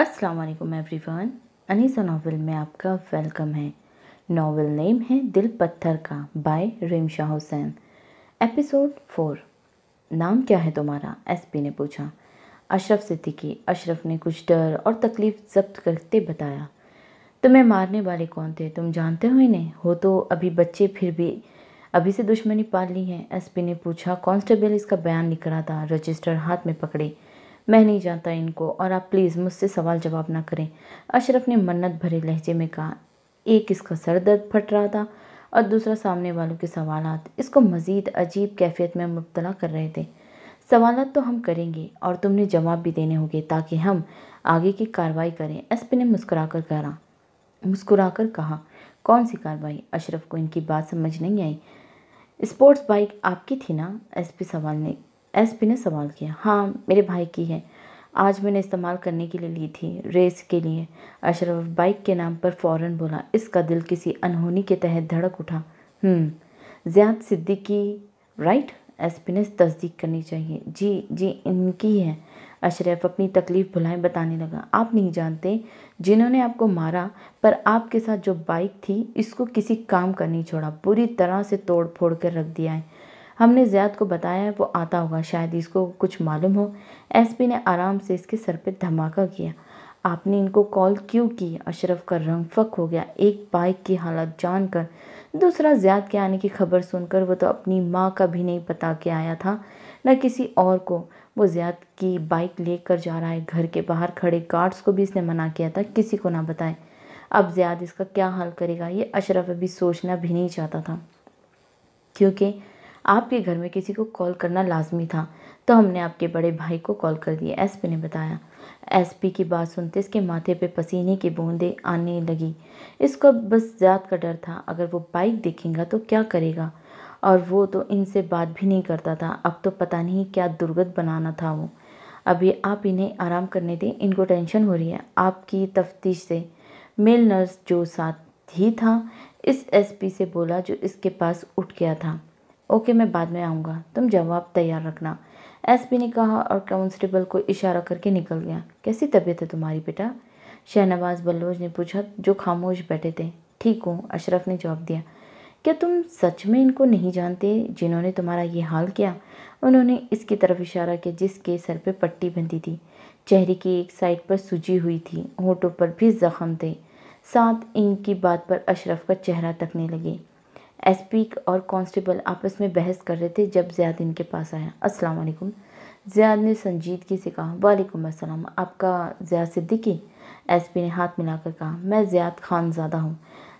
अस्सलाम वालेकुम everyone Anisa novel में आपका वेलकम है नावल नेम है दिल पत्थर का by Shah Hussain episode four नाम क्या है तुम्हारा एसपी ने पूछा अशरफ सिद्दीकी अशरफ ने कुछ डर और तकलीफ जब्त करते बताया तुम्हें मारने वाले कौन थे तुम जानते हो इन्हें हो तो अभी बच्चे फिर भी अभी से दुश्मनी पाल ली है एसपी ने पूछा कांस्टेबल इसका बयान लिख रहा था रजिस्टर हाथ में पकड़े मैं नहीं जानता इनको और आप प्लीज़ मुझसे सवाल जवाब ना करें अशरफ ने मन्नत भरे लहजे में कहा एक इसका सर दर्द फट रहा था और दूसरा सामने वालों के सवाल इसको मज़ीद अजीब कैफियत में मुबतला कर रहे थे सवाल तो हम करेंगे और तुमने जवाब भी देने होंगे ताकि हम आगे की कार्रवाई करें एसपी ने मुस्करा कर कहा मुस्कुरा कर कहा कौन सी कार्रवाई अशरफ को इनकी बात समझ नहीं आई स्पोर्ट्स बाइक आपकी थी ना एसपी सवाल ने पी ने सवाल किया हाँ मेरे भाई की है आज मैंने इस्तेमाल करने के लिए ली थी रेस के लिए अशरफ बाइक के नाम पर फौरन बोला इसका दिल किसी अनहोनी के तहत धड़क उठा हम्म, ज़ियाद सिद्दीकी राइट एसपी ने तस्दीक करनी चाहिए जी जी इनकी है अशरफ अपनी तकलीफ़ भुलाएं बताने लगा आप नहीं जानते जिन्होंने आपको मारा पर आपके साथ जो बाइक थी इसको किसी काम का नहीं छोड़ा पूरी तरह से तोड़ फोड़ कर रख दिया है हमने ज़ियाद को बताया वो आता होगा शायद इसको कुछ मालूम हो एसपी ने आराम से इसके सर पे धमाका किया आपने इनको कॉल क्यों की अशरफ का रंग फक हो गया एक बाइक की हालत जानकर दूसरा ज़्याद के आने की खबर सुनकर वो तो अपनी माँ का भी नहीं बता के आया था न किसी और को वो ज़्याद की बाइक लेकर जा रहा है घर के बाहर खड़े गार्ड्स को भी इसने मना किया था किसी को ना बताए अब ज़्याद इसका क्या हाल करेगा ये अशरफ अभी सोचना भी नहीं चाहता था क्योंकि आपके घर में किसी को कॉल करना लाजमी था तो हमने आपके बड़े भाई को कॉल कर दिया एसपी ने बताया एसपी की बात सुनते इसके माथे पे पसीने की बूंदें आने लगी इसको बस जात का डर था अगर वो बाइक देखेगा तो क्या करेगा और वो तो इनसे बात भी नहीं करता था अब तो पता नहीं क्या दुर्गत बनाना था वो अभी आप इन्हें आराम करने दें इनको टेंशन हो रही है आपकी तफ्तीश से मेल नर्स जो साथ ही था इस एसपी से बोला जो इसके पास उठ गया था ओके मैं बाद में आऊँगा तुम जवाब तैयार रखना एसपी ने कहा और कॉन्स्टेबल को इशारा करके निकल गया कैसी तबीयत है तुम्हारी बेटा शहनवाज बल्लोच ने पूछा जो खामोश बैठे थे ठीक हूँ अशरफ ने जवाब दिया क्या तुम सच में इनको नहीं जानते जिन्होंने तुम्हारा ये हाल किया उन्होंने इसकी तरफ इशारा किया जिसके सर पर पट्टी बंधी थी चेहरे की एक साइड पर सूजी हुई थी होठों पर भी जख्म थे साथ इनकी बात पर अशरफ का चेहरा तकने लगे एसपी और कांस्टेबल आपस में बहस कर रहे थे जब ज़ियाद इनके पास आया अस्सलाम वालेकुम ज़ियाद ने संजीदगी से कहा वालेकुम अस्सलाम आपका ज़ियाद सिद्दीकी एसपी ने हाथ मिलाकर कहा मैं ज़ियाद खान ज़्यादा हूँ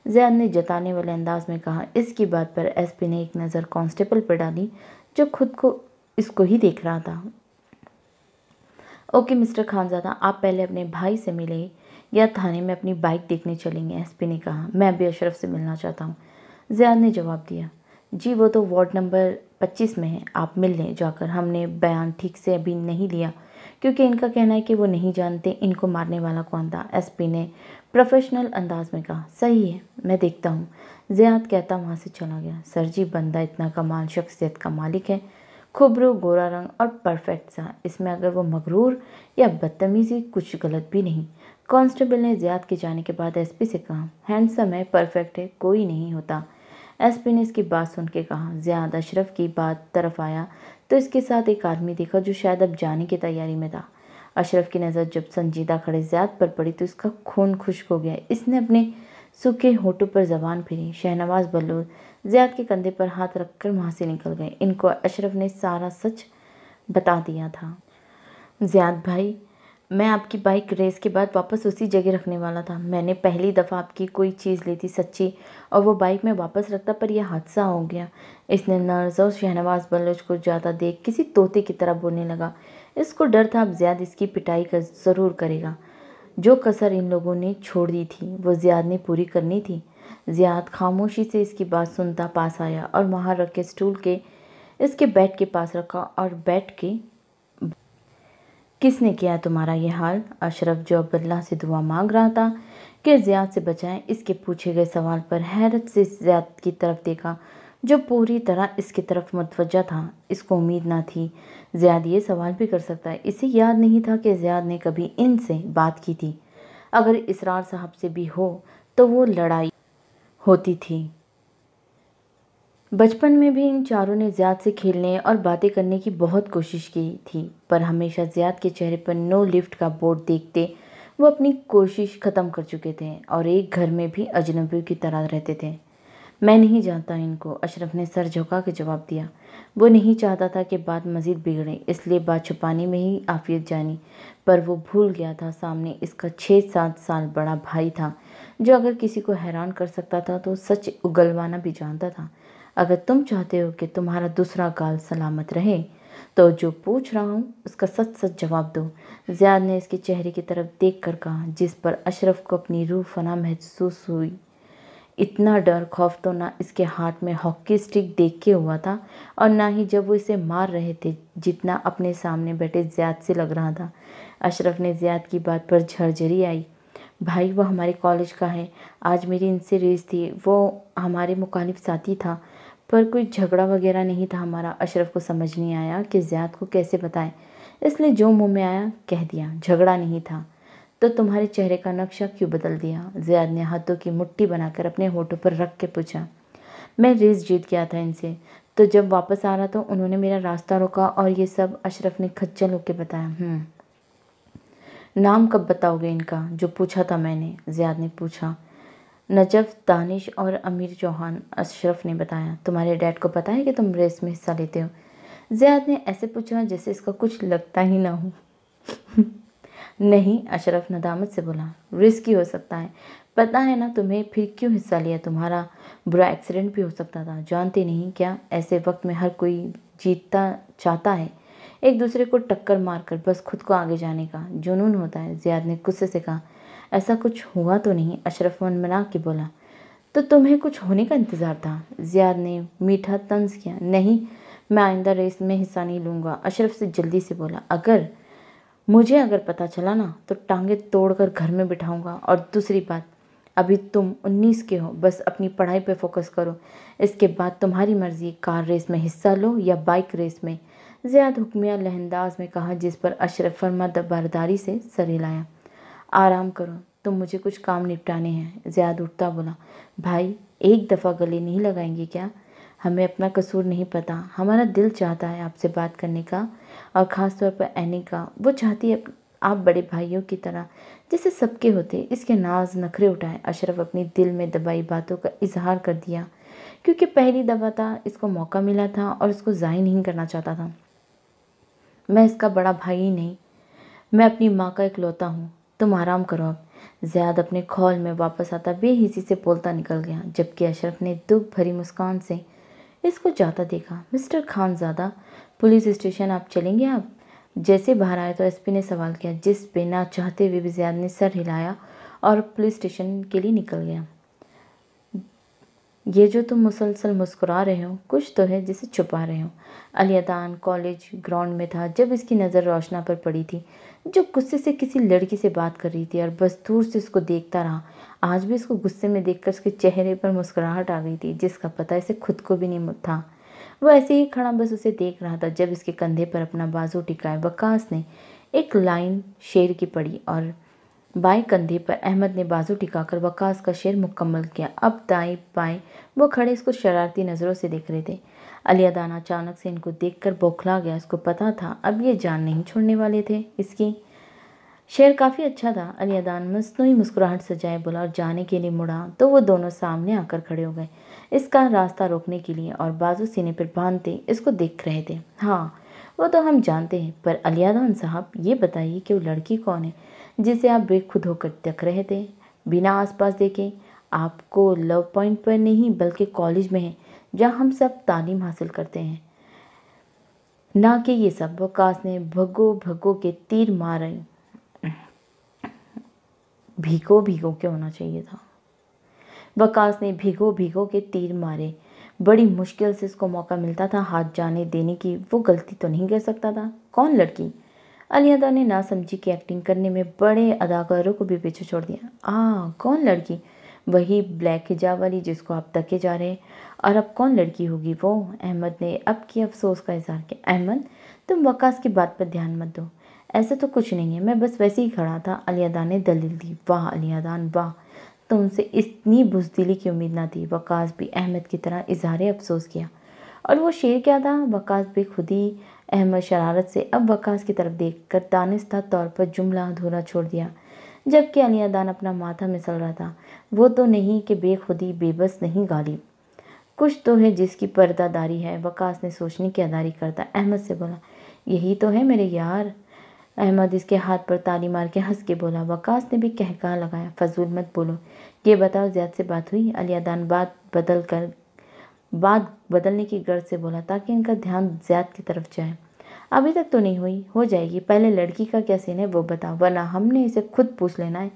ज़ियाद ने जताने वाले अंदाज में कहा इसकी बात पर एस ने एक नज़र कॉन्स्टेबल पर डाली जो खुद को इसको ही देख रहा था ओके मिस्टर खानजादा आप पहले अपने भाई से मिले या थाने में अपनी बाइक देखने चलेंगे एसपी ने कहा मैं अभी अशरफ से मिलना चाहता हूँ ज़ियाद ने जवाब दिया जी वो तो वार्ड नंबर पच्चीस में है आप मिल लें जाकर हमने बयान ठीक से अभी नहीं लिया क्योंकि इनका कहना है कि वो नहीं जानते इनको मारने वाला कौन था एसपी ने प्रोफेशनल अंदाज में कहा सही है मैं देखता हूँ ज़ियाद कहता वहाँ से चला गया सर जी बंदा इतना कमाल शख्सियत का मालिक है खुबरू गोरा रंग और परफेक्ट सा इसमें अगर वो मगरूर या बदतमीज़ी कुछ गलत भी नहीं कांस्टेबल ने ज़ियाद के जाने के बाद एसपी से कहा हैंडसम है परफेक्ट है कोई नहीं होता एसपी ने इसकी बात सुन के कहा ज़ियाद अशरफ की बात तरफ आया तो इसके साथ एक आदमी देखा जो शायद अब जाने की तैयारी में था अशरफ की नज़र जब संजीदा खड़े ज़्याद पर पड़ी तो इसका खून खुश्क हो गया इसने अपने सूखे होठों पर जबान फिरी शहनवाज बल्लूर ज्याद के कंधे पर हाथ रखकर वहाँ से निकल गए इनको अशरफ ने सारा सच बता दिया था ज्याद भाई मैं आपकी बाइक रेस के बाद वापस उसी जगह रखने वाला था मैंने पहली दफ़ा आपकी कोई चीज़ ली थी सच्ची और वो बाइक मैं वापस रखता पर यह हादसा हो गया इसने नर्स और शहनवाज बलोच को ज़्यादा देख किसी तोते की तरह बोलने लगा इसको डर था अब ज़्यादा इसकी पिटाई कर ज़रूर करेगा जो कसर इन लोगों ने छोड़ दी थी वो ज़्याद ने पूरी करनी थी ज़्याद खामोशी से इसकी बात सुनता पास आया और वहाँ रखे स्टूल के इसके बैट के पास रखा और बैठ के किसने किया तुम्हारा ये हाल अशरफ जो अब्दुल्ला से दुआ मांग रहा था कि ज़्याद से बचाएं इसके पूछे गए सवाल पर हैरत से ज़्याद की तरफ देखा जो पूरी तरह इसकी तरफ मतवजा था इसको उम्मीद ना थी ज़्याद ये सवाल भी कर सकता है इसे याद नहीं था कि ज़्याद ने कभी इनसे बात की थी अगर इसरार साहब से भी हो तो वो लड़ाई होती थी बचपन में भी इन चारों ने ज़्याद से खेलने और बातें करने की बहुत कोशिश की थी पर हमेशा ज़्याद के चेहरे पर नो लिफ्ट का बोर्ड देखते वो अपनी कोशिश ख़त्म कर चुके थे और एक घर में भी अजनबी की तरह रहते थे मैं नहीं जानता इनको अशरफ ने सर झुका के जवाब दिया वो नहीं चाहता था कि बात मज़ीद बिगड़े इसलिए बात छुपाने में ही आफियत जानी पर वो भूल गया था सामने इसका छः सात साल बड़ा भाई था जो अगर किसी को हैरान कर सकता था तो सच उगलवाना भी जानता था अगर तुम चाहते हो कि तुम्हारा दूसरा गाल सलामत रहे तो जो पूछ रहा हूँ उसका सच सच जवाब दो ज़ियाद ने इसके चेहरे की तरफ देख कर कहा जिस पर अशरफ को अपनी रूह फना महसूस हुई इतना डर खौफ तो ना इसके हाथ में हॉकी स्टिक देख के हुआ था और ना ही जब वो इसे मार रहे थे जितना अपने सामने बैठे ज़्याद से लग रहा था अशरफ ने ज़्याद की बात पर झरझरी आई भाई वो हमारे कॉलेज का है आज मेरी इनसे रेस थी वो हमारे मुखालिफ साथी था पर कोई झगड़ा वगैरह नहीं था हमारा अशरफ को समझ नहीं आया कि ज़्याद को कैसे बताएं इसलिए जो मुंह में आया कह दिया झगड़ा नहीं था तो तुम्हारे चेहरे का नक्शा क्यों बदल दिया ज़ियाद ने हाथों की मुट्ठी बनाकर अपने होठों पर रख के पूछा मैं रेस जीत गया था इनसे तो जब वापस आ रहा तो उन्होंने मेरा रास्ता रोका और ये सब अशरफ ने खच्चल होकर बताया हम्म। नाम कब बताओगे इनका जो पूछा था मैंने ज़ियाद ने पूछा नजफ दानिश और अमीर चौहान अशरफ ने बताया तुम्हारे डैड को पता है कि तुम रेस में हिस्सा लेते हो जयाद ने ऐसे पूछा जैसे इसका कुछ लगता ही ना हो नहीं अशरफ नदामत से बोला रिस्क हो सकता है पता है ना तुम्हें फिर क्यों हिस्सा लिया तुम्हारा बुरा एक्सीडेंट भी हो सकता था जानते नहीं क्या ऐसे वक्त में हर कोई जीतता चाहता है एक दूसरे को टक्कर मारकर बस खुद को आगे जाने का जुनून होता है जियाद ने गुस्से से कहा ऐसा कुछ हुआ तो नहीं अशरफ मन मना के बोला तो तुम्हें कुछ होने का इंतज़ार था जियाद ने मीठा तंज किया नहीं मैं आइंदा रेस में हिस्सा नहीं लूँगा अशरफ से जल्दी से बोला अगर मुझे अगर पता चला ना तो टांगे तोड़कर घर में बिठाऊंगा और दूसरी बात अभी तुम उन्नीस के हो बस अपनी पढ़ाई पे फोकस करो इसके बाद तुम्हारी मर्ज़ी कार रेस में हिस्सा लो या बाइक रेस में ज़्यादा हुक्मिया लहंदाज में कहा जिस पर अशरफ फर्मा दबारदारी से सरे लाया आराम करो तो मुझे कुछ काम निपटाने हैं ज़्यादा उठता बोला भाई एक दफ़ा गले नहीं लगाएंगे क्या हमें अपना कसूर नहीं पता हमारा दिल चाहता है आपसे बात करने का और ख़ास तौर पर एनी का वो चाहती है आप बड़े भाइयों की तरह जैसे सबके होते इसके नाज नखरे उठाए अशरफ अपने दिल में दबाई बातों का इजहार कर दिया क्योंकि पहली दफ़ा था इसको मौका मिला था और इसको ज़ाय नहीं करना चाहता था मैं इसका बड़ा भाई ही नहीं मैं अपनी माँ का इकलौता हूँ तुम आराम करो अब ज़्याद अपने खौल में वापस आता बेहिसी से बोलता निकल गया जबकि अशरफ ने दुख भरी मुस्कान से इसको जाता देखा मिस्टर खान ज़्यादा पुलिस स्टेशन आप चलेंगे आप जैसे बाहर आए तो एसपी ने सवाल किया जिस पे ना चाहते हुए भी ज़्याद ने सर हिलाया और पुलिस स्टेशन के लिए निकल गया ये जो तुम मुसलसल मुस्कुरा रहे हो कुछ तो है जिसे छुपा रहे हो अलियादान कॉलेज ग्राउंड में था जब इसकी नज़र रोशना पर पड़ी थी जो गुस्से से किसी लड़की से बात कर रही थी और बस दूर से उसको देखता रहा आज भी उसको गुस्से में देखकर उसके चेहरे पर मुस्कुराहट आ गई थी जिसका पता इसे खुद को भी नहीं था वह ऐसे ही खड़ा बस उसे देख रहा था जब इसके कंधे पर अपना बाजू टिकाए वकास ने एक लाइन शेर की पड़ी और बाएं कंधे पर अहमद ने बाजू टिकाकर वकास का शेर मुकम्मल किया अब दाएं बाएं वो खड़े इसको शरारती नज़रों से देख रहे थे अलियादान अचानक से इनको देखकर बौखला गया उसको पता था अब ये जान नहीं छोड़ने वाले थे इसकी शेर काफ़ी अच्छा था अलियादान ही मुस्कुराहट सजाए बोला और जाने के लिए मुड़ा तो वो दोनों सामने आकर खड़े हो गए इसका रास्ता रोकने के लिए और बाजू सीने पर बांधते इसको देख रहे थे हाँ वो तो हम जानते हैं पर अलियादान साहब ये बताइए कि वो लड़की कौन है जिसे आप बेखुद होकर देख रहे थे बिना आसपास देखे आपको लव पॉइंट पर नहीं बल्कि कॉलेज में है जहाँ हम सब तालीम हासिल करते हैं ना कि ये सब वकास ने भगो भगो के तीर मारे भीगो भीगो के होना चाहिए था वकास ने भीगो भीगो के तीर मारे बड़ी मुश्किल से इसको मौका मिलता था हाथ जाने देने की वो गलती तो नहीं कर सकता था कौन लड़की अलियादा ने ना समझी कि एक्टिंग करने में बड़े अदाकारों को भी पीछे छोड़ दिया आ कौन लड़की वही ब्लैक हिजाब वाली जिसको आप तके जा रहे हैं और अब कौन लड़की होगी वो अहमद ने अब की अफसोस का इजहार किया अहमद तुम वकास की बात पर ध्यान मत दो ऐसा तो कुछ नहीं है मैं बस वैसे ही खड़ा था अलियादा ने दलील दी वाह अलियादान वाह तुमसे इतनी बुजदिली की उम्मीद ना थी वकास भी अहमद की तरह इजहार अफसोस किया और वो शेर क्या था वकास भी खुद ही अहमद शरारत से अब वकास की तरफ देख कर दानिस्ता तौर पर जुमला अधूरा छोड़ दिया जबकि अलियादान अपना माथा मिसल रहा था वो तो नहीं कि बेखुदी बेबस नहीं गालिब कुछ तो है जिसकी पर्दादारी है वकास ने सोचने की अदारी करता अहमद से बोला यही तो है मेरे यार अहमद इसके हाथ पर ताली मार के हंस के बोला वकास ने भी कहका लगाया फजूल मत बोलो ये बताओ ज्याद से बात हुई अलियादान बात बदल कर बात बदलने की गर्ज से बोला ताकि इनका ध्यान ज्याद की तरफ जाए अभी तक तो नहीं हुई हो जाएगी पहले लड़की का क्या सीन है वो बताओ वरना हमने इसे खुद पूछ लेना है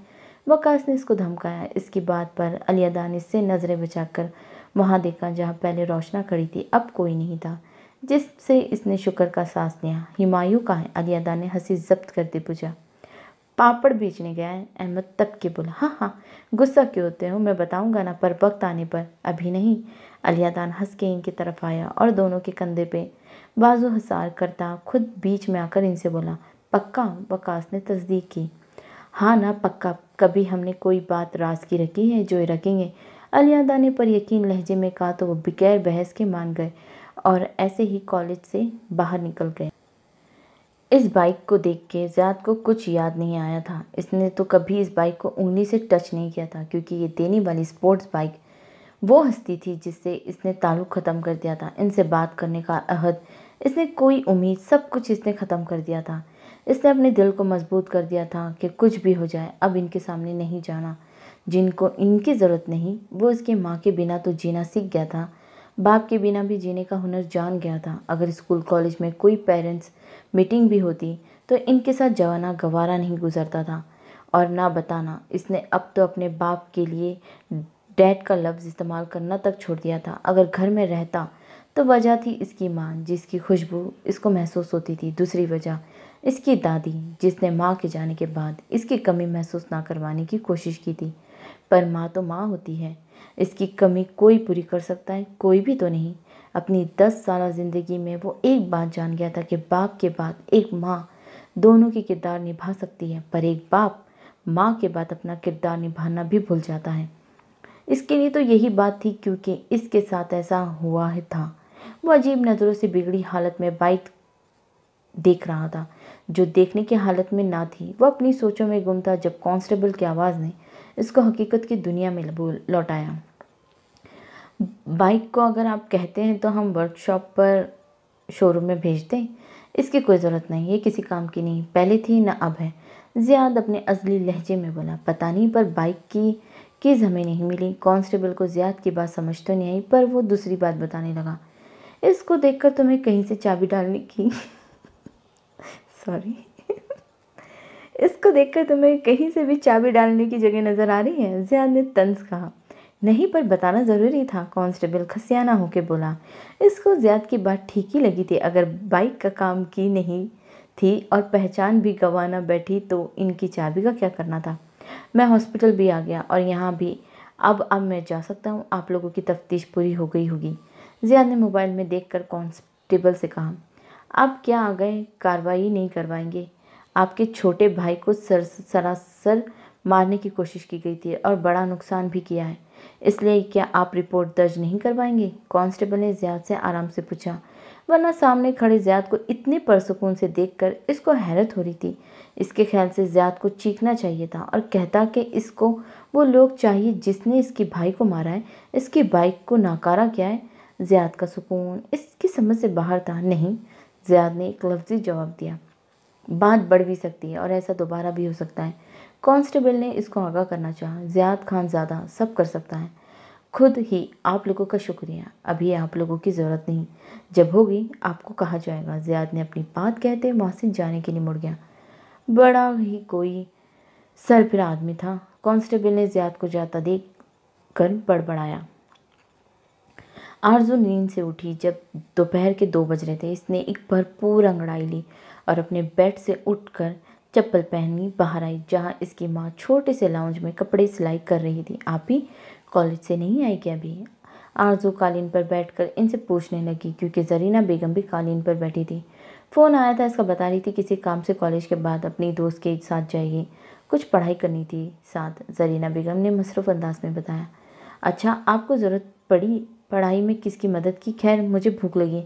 वकास ने इसको धमकाया इसकी बात पर अलियादा ने इससे नज़रें बचाकर वहाँ देखा जहाँ पहले रोशना खड़ी थी अब कोई नहीं था जिससे इसने शुक्र का सांस लिया हिमायू का है अलियादा ने हंसी जब्त करते पूछा पापड़ बेचने गया है अहमद तब के बोला हाँ हाँ गुस्सा क्यों होते हो मैं बताऊंगा ना पर वक्त आने पर अभी नहीं अलियादान हंस के इनकी तरफ आया और दोनों के कंधे पे बाजू हसार करता खुद बीच में आकर इनसे बोला पक्का वकास ने तस्दीक की हाँ ना पक्का कभी हमने कोई बात राज की रखी है जो रखेंगे अलियादा ने पर यकीन लहजे में कहा तो वो बगैर बहस के मान गए और ऐसे ही कॉलेज से बाहर निकल गए इस बाइक को देख के ज़्याद को कुछ याद नहीं आया था इसने तो कभी इस बाइक को उंगली से टच नहीं किया था क्योंकि ये देने वाली स्पोर्ट्स बाइक वो हस्ती थी जिससे इसने ताल्लुक़ ख़त्म कर दिया था इनसे बात करने का अहद इसने कोई उम्मीद सब कुछ इसने ख़त्म कर दिया था इसने अपने दिल को मजबूत कर दिया था कि कुछ भी हो जाए अब इनके सामने नहीं जाना जिनको इनकी ज़रूरत नहीं वो इसकी माँ के बिना तो जीना सीख गया था बाप के बिना भी जीने का हुनर जान गया था अगर स्कूल कॉलेज में कोई पेरेंट्स मीटिंग भी होती तो इनके साथ जवाना गवारा नहीं गुजरता था और ना बताना इसने अब तो अपने बाप के लिए डैड का लफ्ज़ इस्तेमाल करना तक छोड़ दिया था अगर घर में रहता तो वजह थी इसकी माँ जिसकी खुशबू इसको महसूस होती थी दूसरी वजह इसकी दादी जिसने माँ के जाने के बाद इसकी कमी महसूस ना करवाने की कोशिश की थी पर माँ तो माँ होती है इसकी कमी कोई पूरी कर सकता है कोई भी तो नहीं अपनी दस साल ज़िंदगी में वो एक बात जान गया था कि बाप के बाद एक माँ दोनों के किरदार निभा सकती है पर एक बाप माँ के बाद अपना किरदार निभाना भी भूल जाता है इसके लिए तो यही बात थी क्योंकि इसके साथ ऐसा हुआ ही था वो अजीब नज़रों से बिगड़ी हालत में बाइक देख रहा था जो देखने की हालत में ना थी वह अपनी सोचों में गुम था जब कांस्टेबल की आवाज़ ने इसको हकीकत की दुनिया में लौटाया बाइक को अगर आप कहते हैं तो हम वर्कशॉप पर शोरूम में भेज दें इसकी कोई ज़रूरत नहीं ये किसी काम की नहीं पहले थी ना अब है जियाद अपने असली लहजे में बोला पता नहीं पर बाइक की चीज़ हमें नहीं मिली कांस्टेबल को जियाद की बात समझ तो नहीं आई पर वो दूसरी बात बताने लगा इसको देखकर तुम्हें तो कहीं से चाबी डालने की सॉरी इसको देखकर तुम्हें कहीं से भी चाबी डालने की जगह नज़र आ रही है जियाद ने तंज कहा नहीं पर बताना ज़रूरी था कांस्टेबल खसियाना होके बोला इसको ज़ियाद की बात ठीक ही लगी थी अगर बाइक का काम की नहीं थी और पहचान भी गंवाना बैठी तो इनकी चाबी का क्या करना था मैं हॉस्पिटल भी आ गया और यहाँ भी अब अब मैं जा सकता हूँ आप लोगों की तफ्तीश पूरी हो गई होगी ज़ियाद ने मोबाइल में देख कर कॉन्स्टेबल से कहा आप क्या आ गए कार्रवाई नहीं करवाएंगे आपके छोटे भाई को सर सरासर मारने की कोशिश की गई थी और बड़ा नुकसान भी किया है इसलिए क्या आप रिपोर्ट दर्ज नहीं करवाएंगे कांस्टेबल ने ज़्याद से आराम से पूछा वरना सामने खड़े ज़्याद को इतने परसकून से देखकर इसको हैरत हो रही थी इसके ख्याल से ज़्याद को चीखना चाहिए था और कहता कि इसको वो लोग चाहिए जिसने इसकी भाई को मारा है इसकी बाइक को नाकारा किया है ज़्याद का सुकून इसकी समझ से बाहर था नहीं ज़ियाद ने एक लफ्जी जवाब दिया बात बढ़ भी सकती है और ऐसा दोबारा भी हो सकता है कांस्टेबल ने इसको आगाह करना चाहा ज़ियाद खान ज़्यादा सब कर सकता है खुद ही आप लोगों का शुक्रिया अभी आप लोगों की ज़रूरत नहीं जब होगी आपको कहा जाएगा ज़ियाद ने अपनी बात कहते वहाँ से जाने के लिए मुड़ गया बड़ा ही कोई सर फिर आदमी था कांस्टेबल ने ज़ियाद को जाता देख कर बड़बड़ाया आरजू नींद से उठी जब दोपहर के दो बज रहे थे इसने एक भरपूर अंगड़ाई ली और अपने बेड से उठकर चप्पल पहनी बाहर आई जहाँ इसकी माँ छोटे से लाउंज में कपड़े सिलाई कर रही थी आप ही कॉलेज से नहीं आई क्या अभी आरजू कालीन पर बैठकर इनसे पूछने लगी क्योंकि जरीना बेगम भी कालीन पर बैठी थी फ़ोन आया था इसका बता रही थी किसी काम से कॉलेज के बाद अपनी दोस्त के साथ जाएगी कुछ पढ़ाई करनी थी साथ जरीना बेगम ने मसरूफ़ अंदाज में बताया अच्छा आपको ज़रूरत पड़ी पढ़ाई में किसकी मदद की खैर मुझे भूख लगी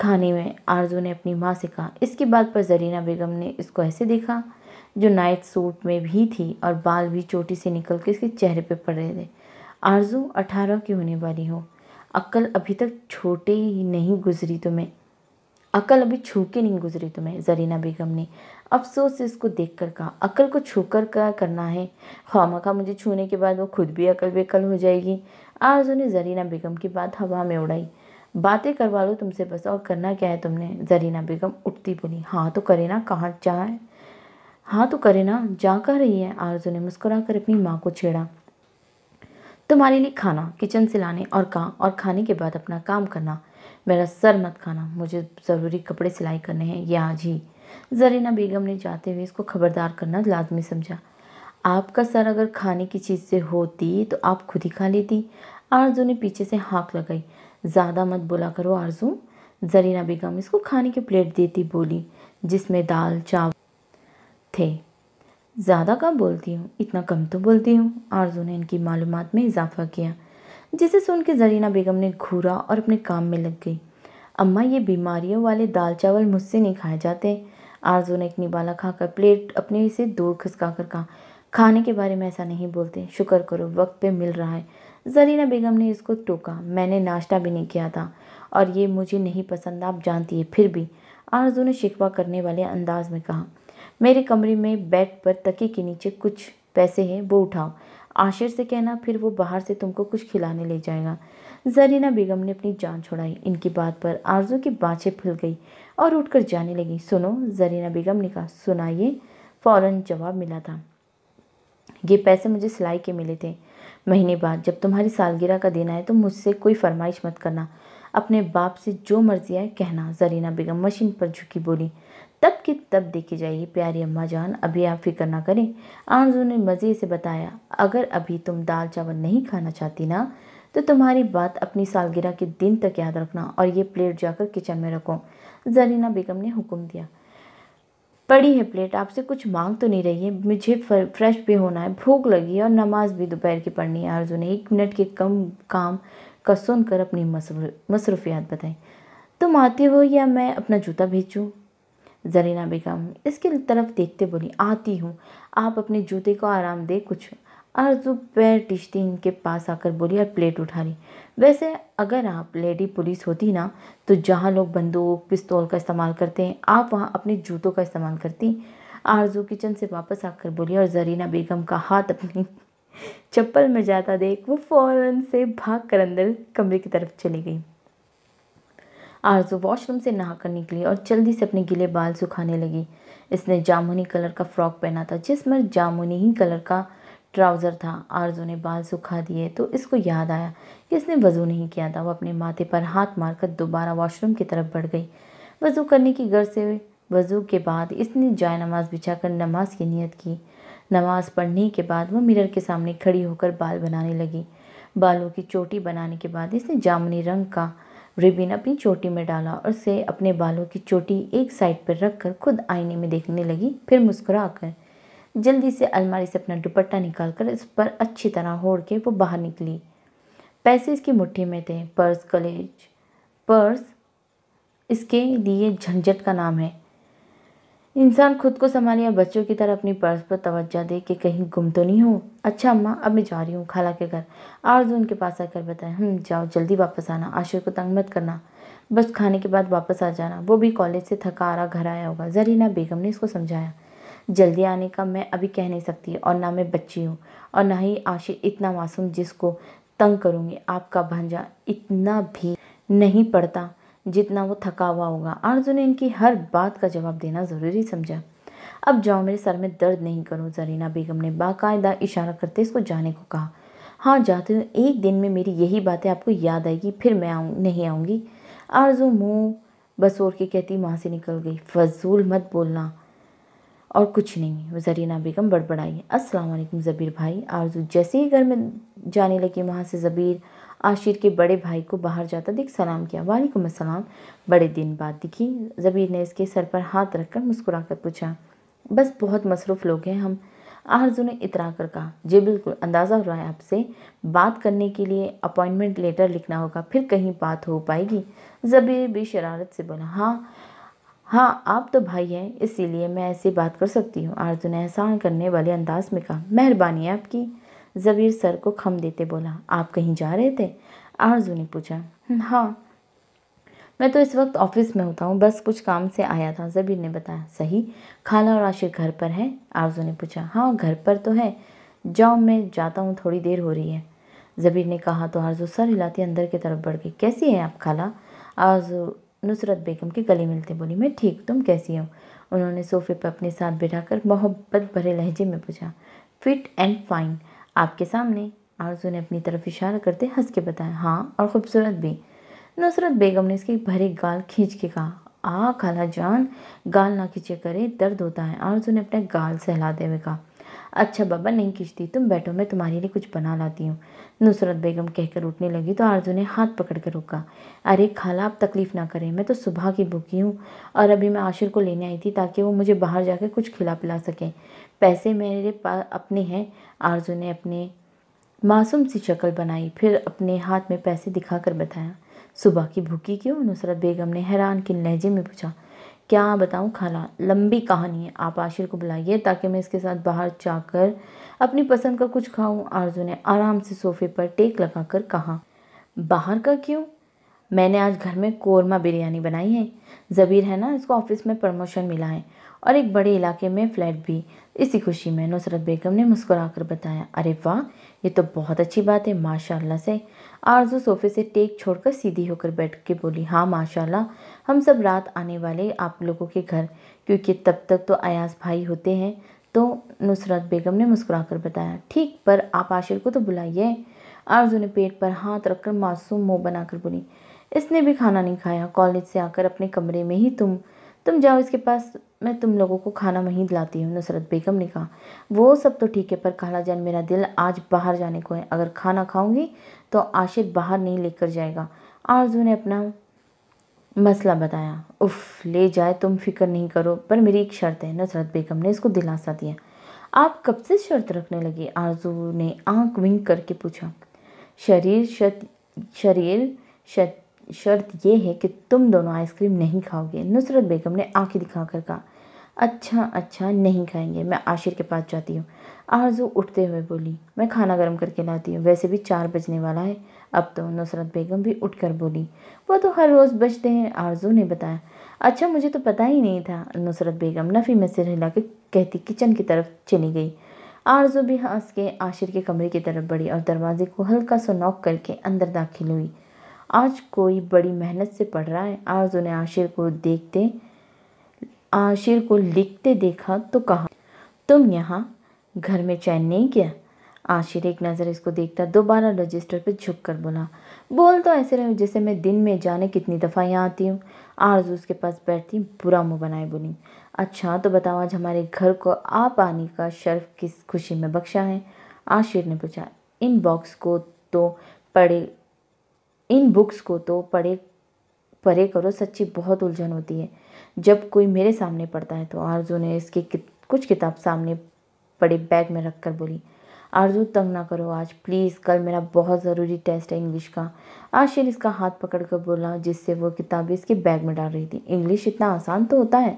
खाने में आरजू ने अपनी माँ से कहा इसकी बात पर जरीना बेगम ने इसको ऐसे देखा जो नाइट सूट में भी थी और बाल भी चोटी से निकल के इसके चेहरे पर पड़ रहे थे आरजू अठारह की होने वाली हो अक्ल अभी तक छोटे ही नहीं गुजरी तुम्हें अकल अभी छू के नहीं गुजरी तुम्हें जरीना बेगम ने अफसोस से इसको देख कर कहा अकल को छू कर क्या करना है खामा खा मुझे छूने के बाद वो खुद भी अकल बेकल हो जाएगी आरजू ने जरीना बेगम की बात हवा में उड़ाई बातें करवा लो तुमसे बस और करना क्या है तुमने जरीना बेगम उठती बोली हाँ तो करे ना कहाँ जाए हाँ तो करे ना जा कर रही है आरजू ने मुस्कुरा कर अपनी माँ को छेड़ा तुम्हारे लिए खाना किचन से लाने और कहा और खाने के बाद अपना काम करना मेरा सर मत खाना मुझे ज़रूरी कपड़े सिलाई करने हैं ये आज ही जरीना बेगम ने जाते हुए इसको खबरदार करना लाजमी समझा आपका सर अगर खाने की चीज़ से होती तो आप खुद ही खा लेती आरजू ने पीछे से हाँक लगाई ज़्यादा मत बोला करो आरजू जरीना बेगम इसको खाने की प्लेट देती बोली जिसमें दाल चावल थे ज़्यादा कम बोलती हूँ इतना कम तो बोलती हूँ आरजू ने इनकी मालूम में इजाफा किया जिसे सुन के जरीना बेगम ने घूरा और अपने काम में लग गई अम्मा ये बीमारियों वाले दाल चावल मुझसे नहीं खाए जाते आरजू ने एक निबाला खाकर प्लेट अपने से दूर खिसकाकर कहा खाने के बारे में ऐसा नहीं बोलते शुक्र करो वक्त पे मिल रहा है जरीना बेगम ने इसको टोका मैंने नाश्ता भी नहीं किया था और ये मुझे नहीं पसंद आप जानती है फिर भी आरजू ने शिकवा करने वाले अंदाज में कहा मेरे कमरे में बेड पर तके के नीचे कुछ पैसे हैं वो उठाओ आशिर से कहना फिर वो बाहर से तुमको कुछ खिलाने ले जाएगा जरीना बेगम ने अपनी जान छुड़ाई इनकी बात पर आरजू की बाछें फैल गई और उठकर जाने लगी सुनो जरीना बेगम ने कहा सुनाइए फ़ौरन जवाब मिला था ये पैसे मुझे सिलाई के मिले थे महीने बाद जब तुम्हारी सालगिरह का दिन आए तो मुझसे कोई फरमाइश मत करना अपने बाप से जो मर्जी आए कहना जरीना बेगम मशीन पर झुकी बोली तब के तब देखी जाइए प्यारी अम्मा जान अभी आप फिक्र ना करें आरजू ने मज़े से बताया अगर अभी तुम दाल चावल नहीं खाना चाहती ना तो तुम्हारी बात अपनी सालगिरह के दिन तक याद रखना और ये प्लेट जाकर किचन में रखो जरीना बेगम ने हुक्म दिया पड़ी है प्लेट आपसे कुछ मांग तो नहीं रही है मुझे फ्रेश भी होना है भूख लगी है और नमाज भी दोपहर की पढ़नी है आरजू ने एक मिनट के कम काम का सुनकर अपनी मसरूफियात बताई तुम आती हो या मैं अपना जूता भेजूँ जरीना बेगम इसके तरफ देखते बोली आती हूँ आप अपने जूते को आराम दे कुछ आरजू पैर टिश्ती इनके पास आकर बोली और प्लेट उठा ली वैसे अगर आप लेडी पुलिस होती ना तो जहाँ लोग बंदूक पिस्तौल का इस्तेमाल करते हैं आप वहाँ अपने जूतों का इस्तेमाल करती आरजू किचन से वापस आकर बोली और जरीना बेगम का हाथ अपनी चप्पल में जाता देख वो फ़ौरन से भाग कर अंदर कमरे की तरफ चली गई आरजू वॉशरूम से नहाकर निकली और जल्दी से अपने गीले बाल सुखाने लगी इसने जामुनी कलर का फ्रॉक पहना था जिसमें जामुनी ही कलर का ट्राउज़र था आरजू ने बाल सुखा दिए तो इसको याद आया कि इसने वज़ू नहीं किया था वह अपने माथे पर हाथ मारकर दोबारा वॉशरूम की तरफ बढ़ गई वज़ू करने की गर्ज से वज़ू के बाद इसने जाय नमाज बिछा कर नमाज की नीयत की नमाज पढ़ने के बाद वो मिरर के सामने खड़ी होकर बाल बनाने लगी बालों की चोटी बनाने के बाद इसने जामुनी रंग का रिबिन अपनी चोटी में डाला और उसे अपने बालों की चोटी एक साइड पर रख कर खुद आईने में देखने लगी फिर मुस्कुरा कर जल्दी से अलमारी से अपना दुपट्टा निकाल कर इस पर अच्छी तरह होड़ के वो बाहर निकली पैसे इसकी मुट्ठी में थे पर्स कलेज पर्स इसके लिए झंझट का नाम है इंसान खुद को संभाले और बच्चों की तरह अपनी पर्स पर तवज्जा दे कि कहीं गुम तो नहीं हो अच्छा अम्मा अब मैं जा रही हूँ खाला के घर आरजू उनके पास आकर बताएं हम हम्म, जाओ जल्दी वापस आना आशिर को तंग मत करना बस खाने के बाद वापस आ जाना वो भी कॉलेज से थका आ रहा घर आया होगा जरीना बेगम ने इसको समझाया जल्दी आने का मैं अभी कह नहीं सकती और ना मैं बच्ची हूँ और ना ही आशिक इतना मासूम जिसको तंग करूँगी आपका भांजा इतना भी नहीं पड़ता जितना वो थका हुआ होगा आरजू ने इनकी हर बात का जवाब देना ज़रूरी समझा अब जाओ मेरे सर में दर्द नहीं करो जरीना बेगम ने बाकायदा इशारा करते इसको जाने को कहा हाँ जाते हो एक दिन में मेरी यही बातें आपको याद आएगी फिर मैं आऊँ नहीं आऊँगी आरजू मुँह बसोर के कहती माँ से निकल गई फजूल मत बोलना और कुछ नहीं वो जरीना बेगम बड़बड़ाई अस्सलाम वालेकुम ज़बीर भाई आरजू जैसे ही घर में जाने लगी वहाँ से ज़बीर आशिर के बड़े भाई को बाहर जाता देख सलाम किया वालेकुम अस्सलाम बड़े दिन बाद दिखी ज़बीर ने इसके सर पर हाथ रखकर मुस्कुराकर पूछा बस बहुत मसरूफ़ लोग हैं हम आरजू ने इतरा कर कहा जी बिल्कुल अंदाज़ा हो रहा है आपसे बात करने के लिए अपॉइंटमेंट लेटर लिखना होगा फिर कहीं बात हो पाएगी ज़बीर भी शरारत से बोला हाँ हाँ आप तो भाई हैं इसीलिए मैं ऐसी बात कर सकती हूँ आरजू ने एहसान करने वाले अंदाज में कहा मेहरबानी है आपकी जबीर सर को खम देते बोला आप कहीं जा रहे थे आरजू ने पूछा हाँ मैं तो इस वक्त ऑफिस में होता हूँ बस कुछ काम से आया था जबीर ने बताया सही खाला और आशिर घर पर है आरजू ने पूछा हाँ घर पर तो है जाओ मैं जाता हूँ थोड़ी देर हो रही है जबीर ने कहा तो आरजू सर हिलाती अंदर की तरफ बढ़ गई कैसी हैं आप खाला आरजू नुसरत बेगम के गले मिलते बोली मैं ठीक तुम कैसी हो उन्होंने सोफे पर अपने साथ बिठाकर मोहब्बत भरे लहजे में पूछा फिट एंड फाइन आपके सामने आरजू ने अपनी तरफ इशारा करते हंस के बताया हाँ और ख़ूबसूरत भी नुसरत बेगम ने इसके भरे गाल खींच के कहा आ खाला जान गाल ना खींचे करे दर्द होता है आरजू ने अपने गाल सहलाते हुए कहा अच्छा बाबा नहीं खींचती तुम बैठो मैं तुम्हारे लिए कुछ बना लाती हूँ नुसरत बेगम कहकर उठने लगी तो आरजू ने हाथ पकड़ कर रोका अरे खाला आप तकलीफ़ ना करें मैं तो सुबह की भूखी हूँ और अभी मैं आशिर को लेने आई थी ताकि वो मुझे बाहर जाकर कुछ खिला पिला सकें पैसे मेरे पास अपने हैं आरजू ने अपने मासूम सी शक्ल बनाई फिर अपने हाथ में पैसे कर बताया सुबह की भूखी क्यों नुसरत बेगम ने हैरान किन लहजे में पूछा क्या बताऊँ खाला लंबी कहानी है आप आशिर को बुलाइए ताकि मैं इसके साथ बाहर जाकर अपनी पसंद का कुछ खाऊं आरजू ने आराम से सोफे पर टेक लगाकर कहा बाहर का क्यों मैंने आज घर में कोरमा बिरयानी बनाई है ज़बीर है ना इसको ऑफिस में प्रमोशन मिला है और एक बड़े इलाके में फ्लैट भी इसी खुशी में नुसरत बेगम ने मुस्कुरा कर बताया अरे वाह ये तो बहुत अच्छी बात है माशाल्लाह से आरजू सोफे से टेक छोड़कर सीधी होकर बैठ के बोली हाँ माशाल्लाह हम सब रात आने वाले आप लोगों के घर क्योंकि तब तक तो अयास भाई होते हैं तो नुसरत बेगम ने मुस्कुरा कर बताया ठीक पर आप आशिर को तो बुलाइए आरजू ने पेट पर हाथ रखकर मासूम मुँह बनाकर बोली इसने भी खाना नहीं खाया कॉलेज से आकर अपने कमरे में ही तुम तुम जाओ इसके पास मैं तुम लोगों को खाना वहीं दिलाती हूँ नुसरत बेगम ने कहा वो सब तो ठीक है पर खाला जान मेरा दिल आज बाहर जाने को है अगर खाना खाऊंगी तो आशिक बाहर नहीं लेकर जाएगा आरजू ने अपना मसला बताया उफ ले जाए तुम फिक्र नहीं करो पर मेरी एक शर्त है नुसरत बेगम ने इसको दिलासा दिया आप कब से शर्त रखने लगे आरजू ने आंख विंग करके पूछा शरीर शत शरीर शत शर्त यह है कि तुम दोनों आइसक्रीम नहीं खाओगे नुसरत बेगम ने आंखें दिखाकर कहा अच्छा अच्छा नहीं खाएंगे मैं आशिर के पास जाती हूँ आरजू उठते हुए बोली मैं खाना गर्म करके लाती हूँ वैसे भी चार बजने वाला है अब तो नुसरत बेगम भी उठ बोली वो तो हर रोज़ बजते हैं आरजू ने बताया अच्छा मुझे तो पता ही नहीं था नुसरत बेगम नफ़ी में सिर हिला के कहती किचन की तरफ चली गई आरजू भी हंस के आशिर के कमरे की तरफ बढ़ी और दरवाजे को हल्का सा नॉक करके अंदर दाखिल हुई आज कोई बड़ी मेहनत से पढ़ रहा है आज उन्हें आशिर को देखते आशिर को लिखते देखा तो कहा तुम यहाँ घर में चैन नहीं किया आशिर एक नज़र इसको देखता दोबारा रजिस्टर पे झुक कर बोला बोल तो ऐसे रहे जैसे मैं दिन में जाने कितनी दफ़ा यहाँ आती हूँ आरजू उसके पास बैठती बुरा मुँह बनाए बोली अच्छा तो बताओ आज हमारे घर को आप आने का शर्फ किस खुशी में बख्शा है आशिर ने पूछा इन बॉक्स को तो पड़े इन बुक्स को तो पढ़े पढ़े करो सच्ची बहुत उलझन होती है जब कोई मेरे सामने पढ़ता है तो आरजू ने इसकी कि, कुछ किताब सामने पड़े बैग में रख कर बोली आरजू तंग ना करो आज प्लीज़ कल मेरा बहुत ज़रूरी टेस्ट है इंग्लिश का आशिर इसका हाथ पकड़ कर बोला जिससे वो किताबें इसके बैग में डाल रही थी इंग्लिश इतना आसान तो होता है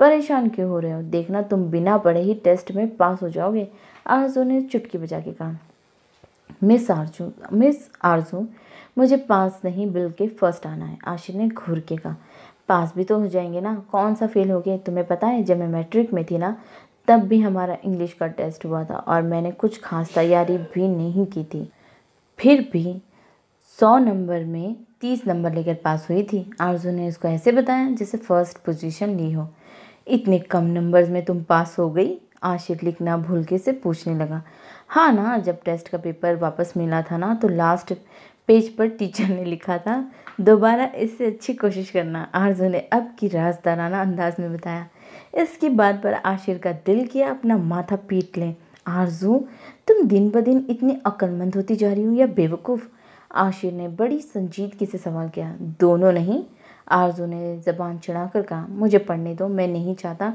परेशान क्यों हो रहे हो देखना तुम बिना पढ़े ही टेस्ट में पास हो जाओगे आरजू ने चुटकी बजा के कहा मिस आरजू मिस आरजू मुझे पास नहीं बल्कि फ़र्स्ट आना है आशिर ने घूर के कहा पास भी तो हो जाएंगे ना कौन सा फेल हो गया तुम्हें पता है जब मैं मैट्रिक में थी ना तब भी हमारा इंग्लिश का टेस्ट हुआ था और मैंने कुछ खास तैयारी भी नहीं की थी फिर भी सौ नंबर में तीस नंबर लेकर पास हुई थी आरजू ने इसको ऐसे बताया जैसे फर्स्ट पोजीशन ली हो इतने कम नंबर्स में तुम पास हो गई आशिर लिखना भूल के से पूछने लगा हाँ ना जब टेस्ट का पेपर वापस मिला था ना तो लास्ट पेज पर टीचर ने लिखा था दोबारा इससे अच्छी कोशिश करना आरजू ने अब की राजदाराना अंदाज में बताया इसकी बात पर आशिर का दिल किया अपना माथा पीट लें आरजू तुम दिन ब दिन इतनी अक्लमंद होती जा रही हो या बेवकूफ़ आशिर ने बड़ी संजीदगी से सवाल किया दोनों नहीं आरजू ने ज़बान चढ़ाकर कहा मुझे पढ़ने दो मैं नहीं चाहता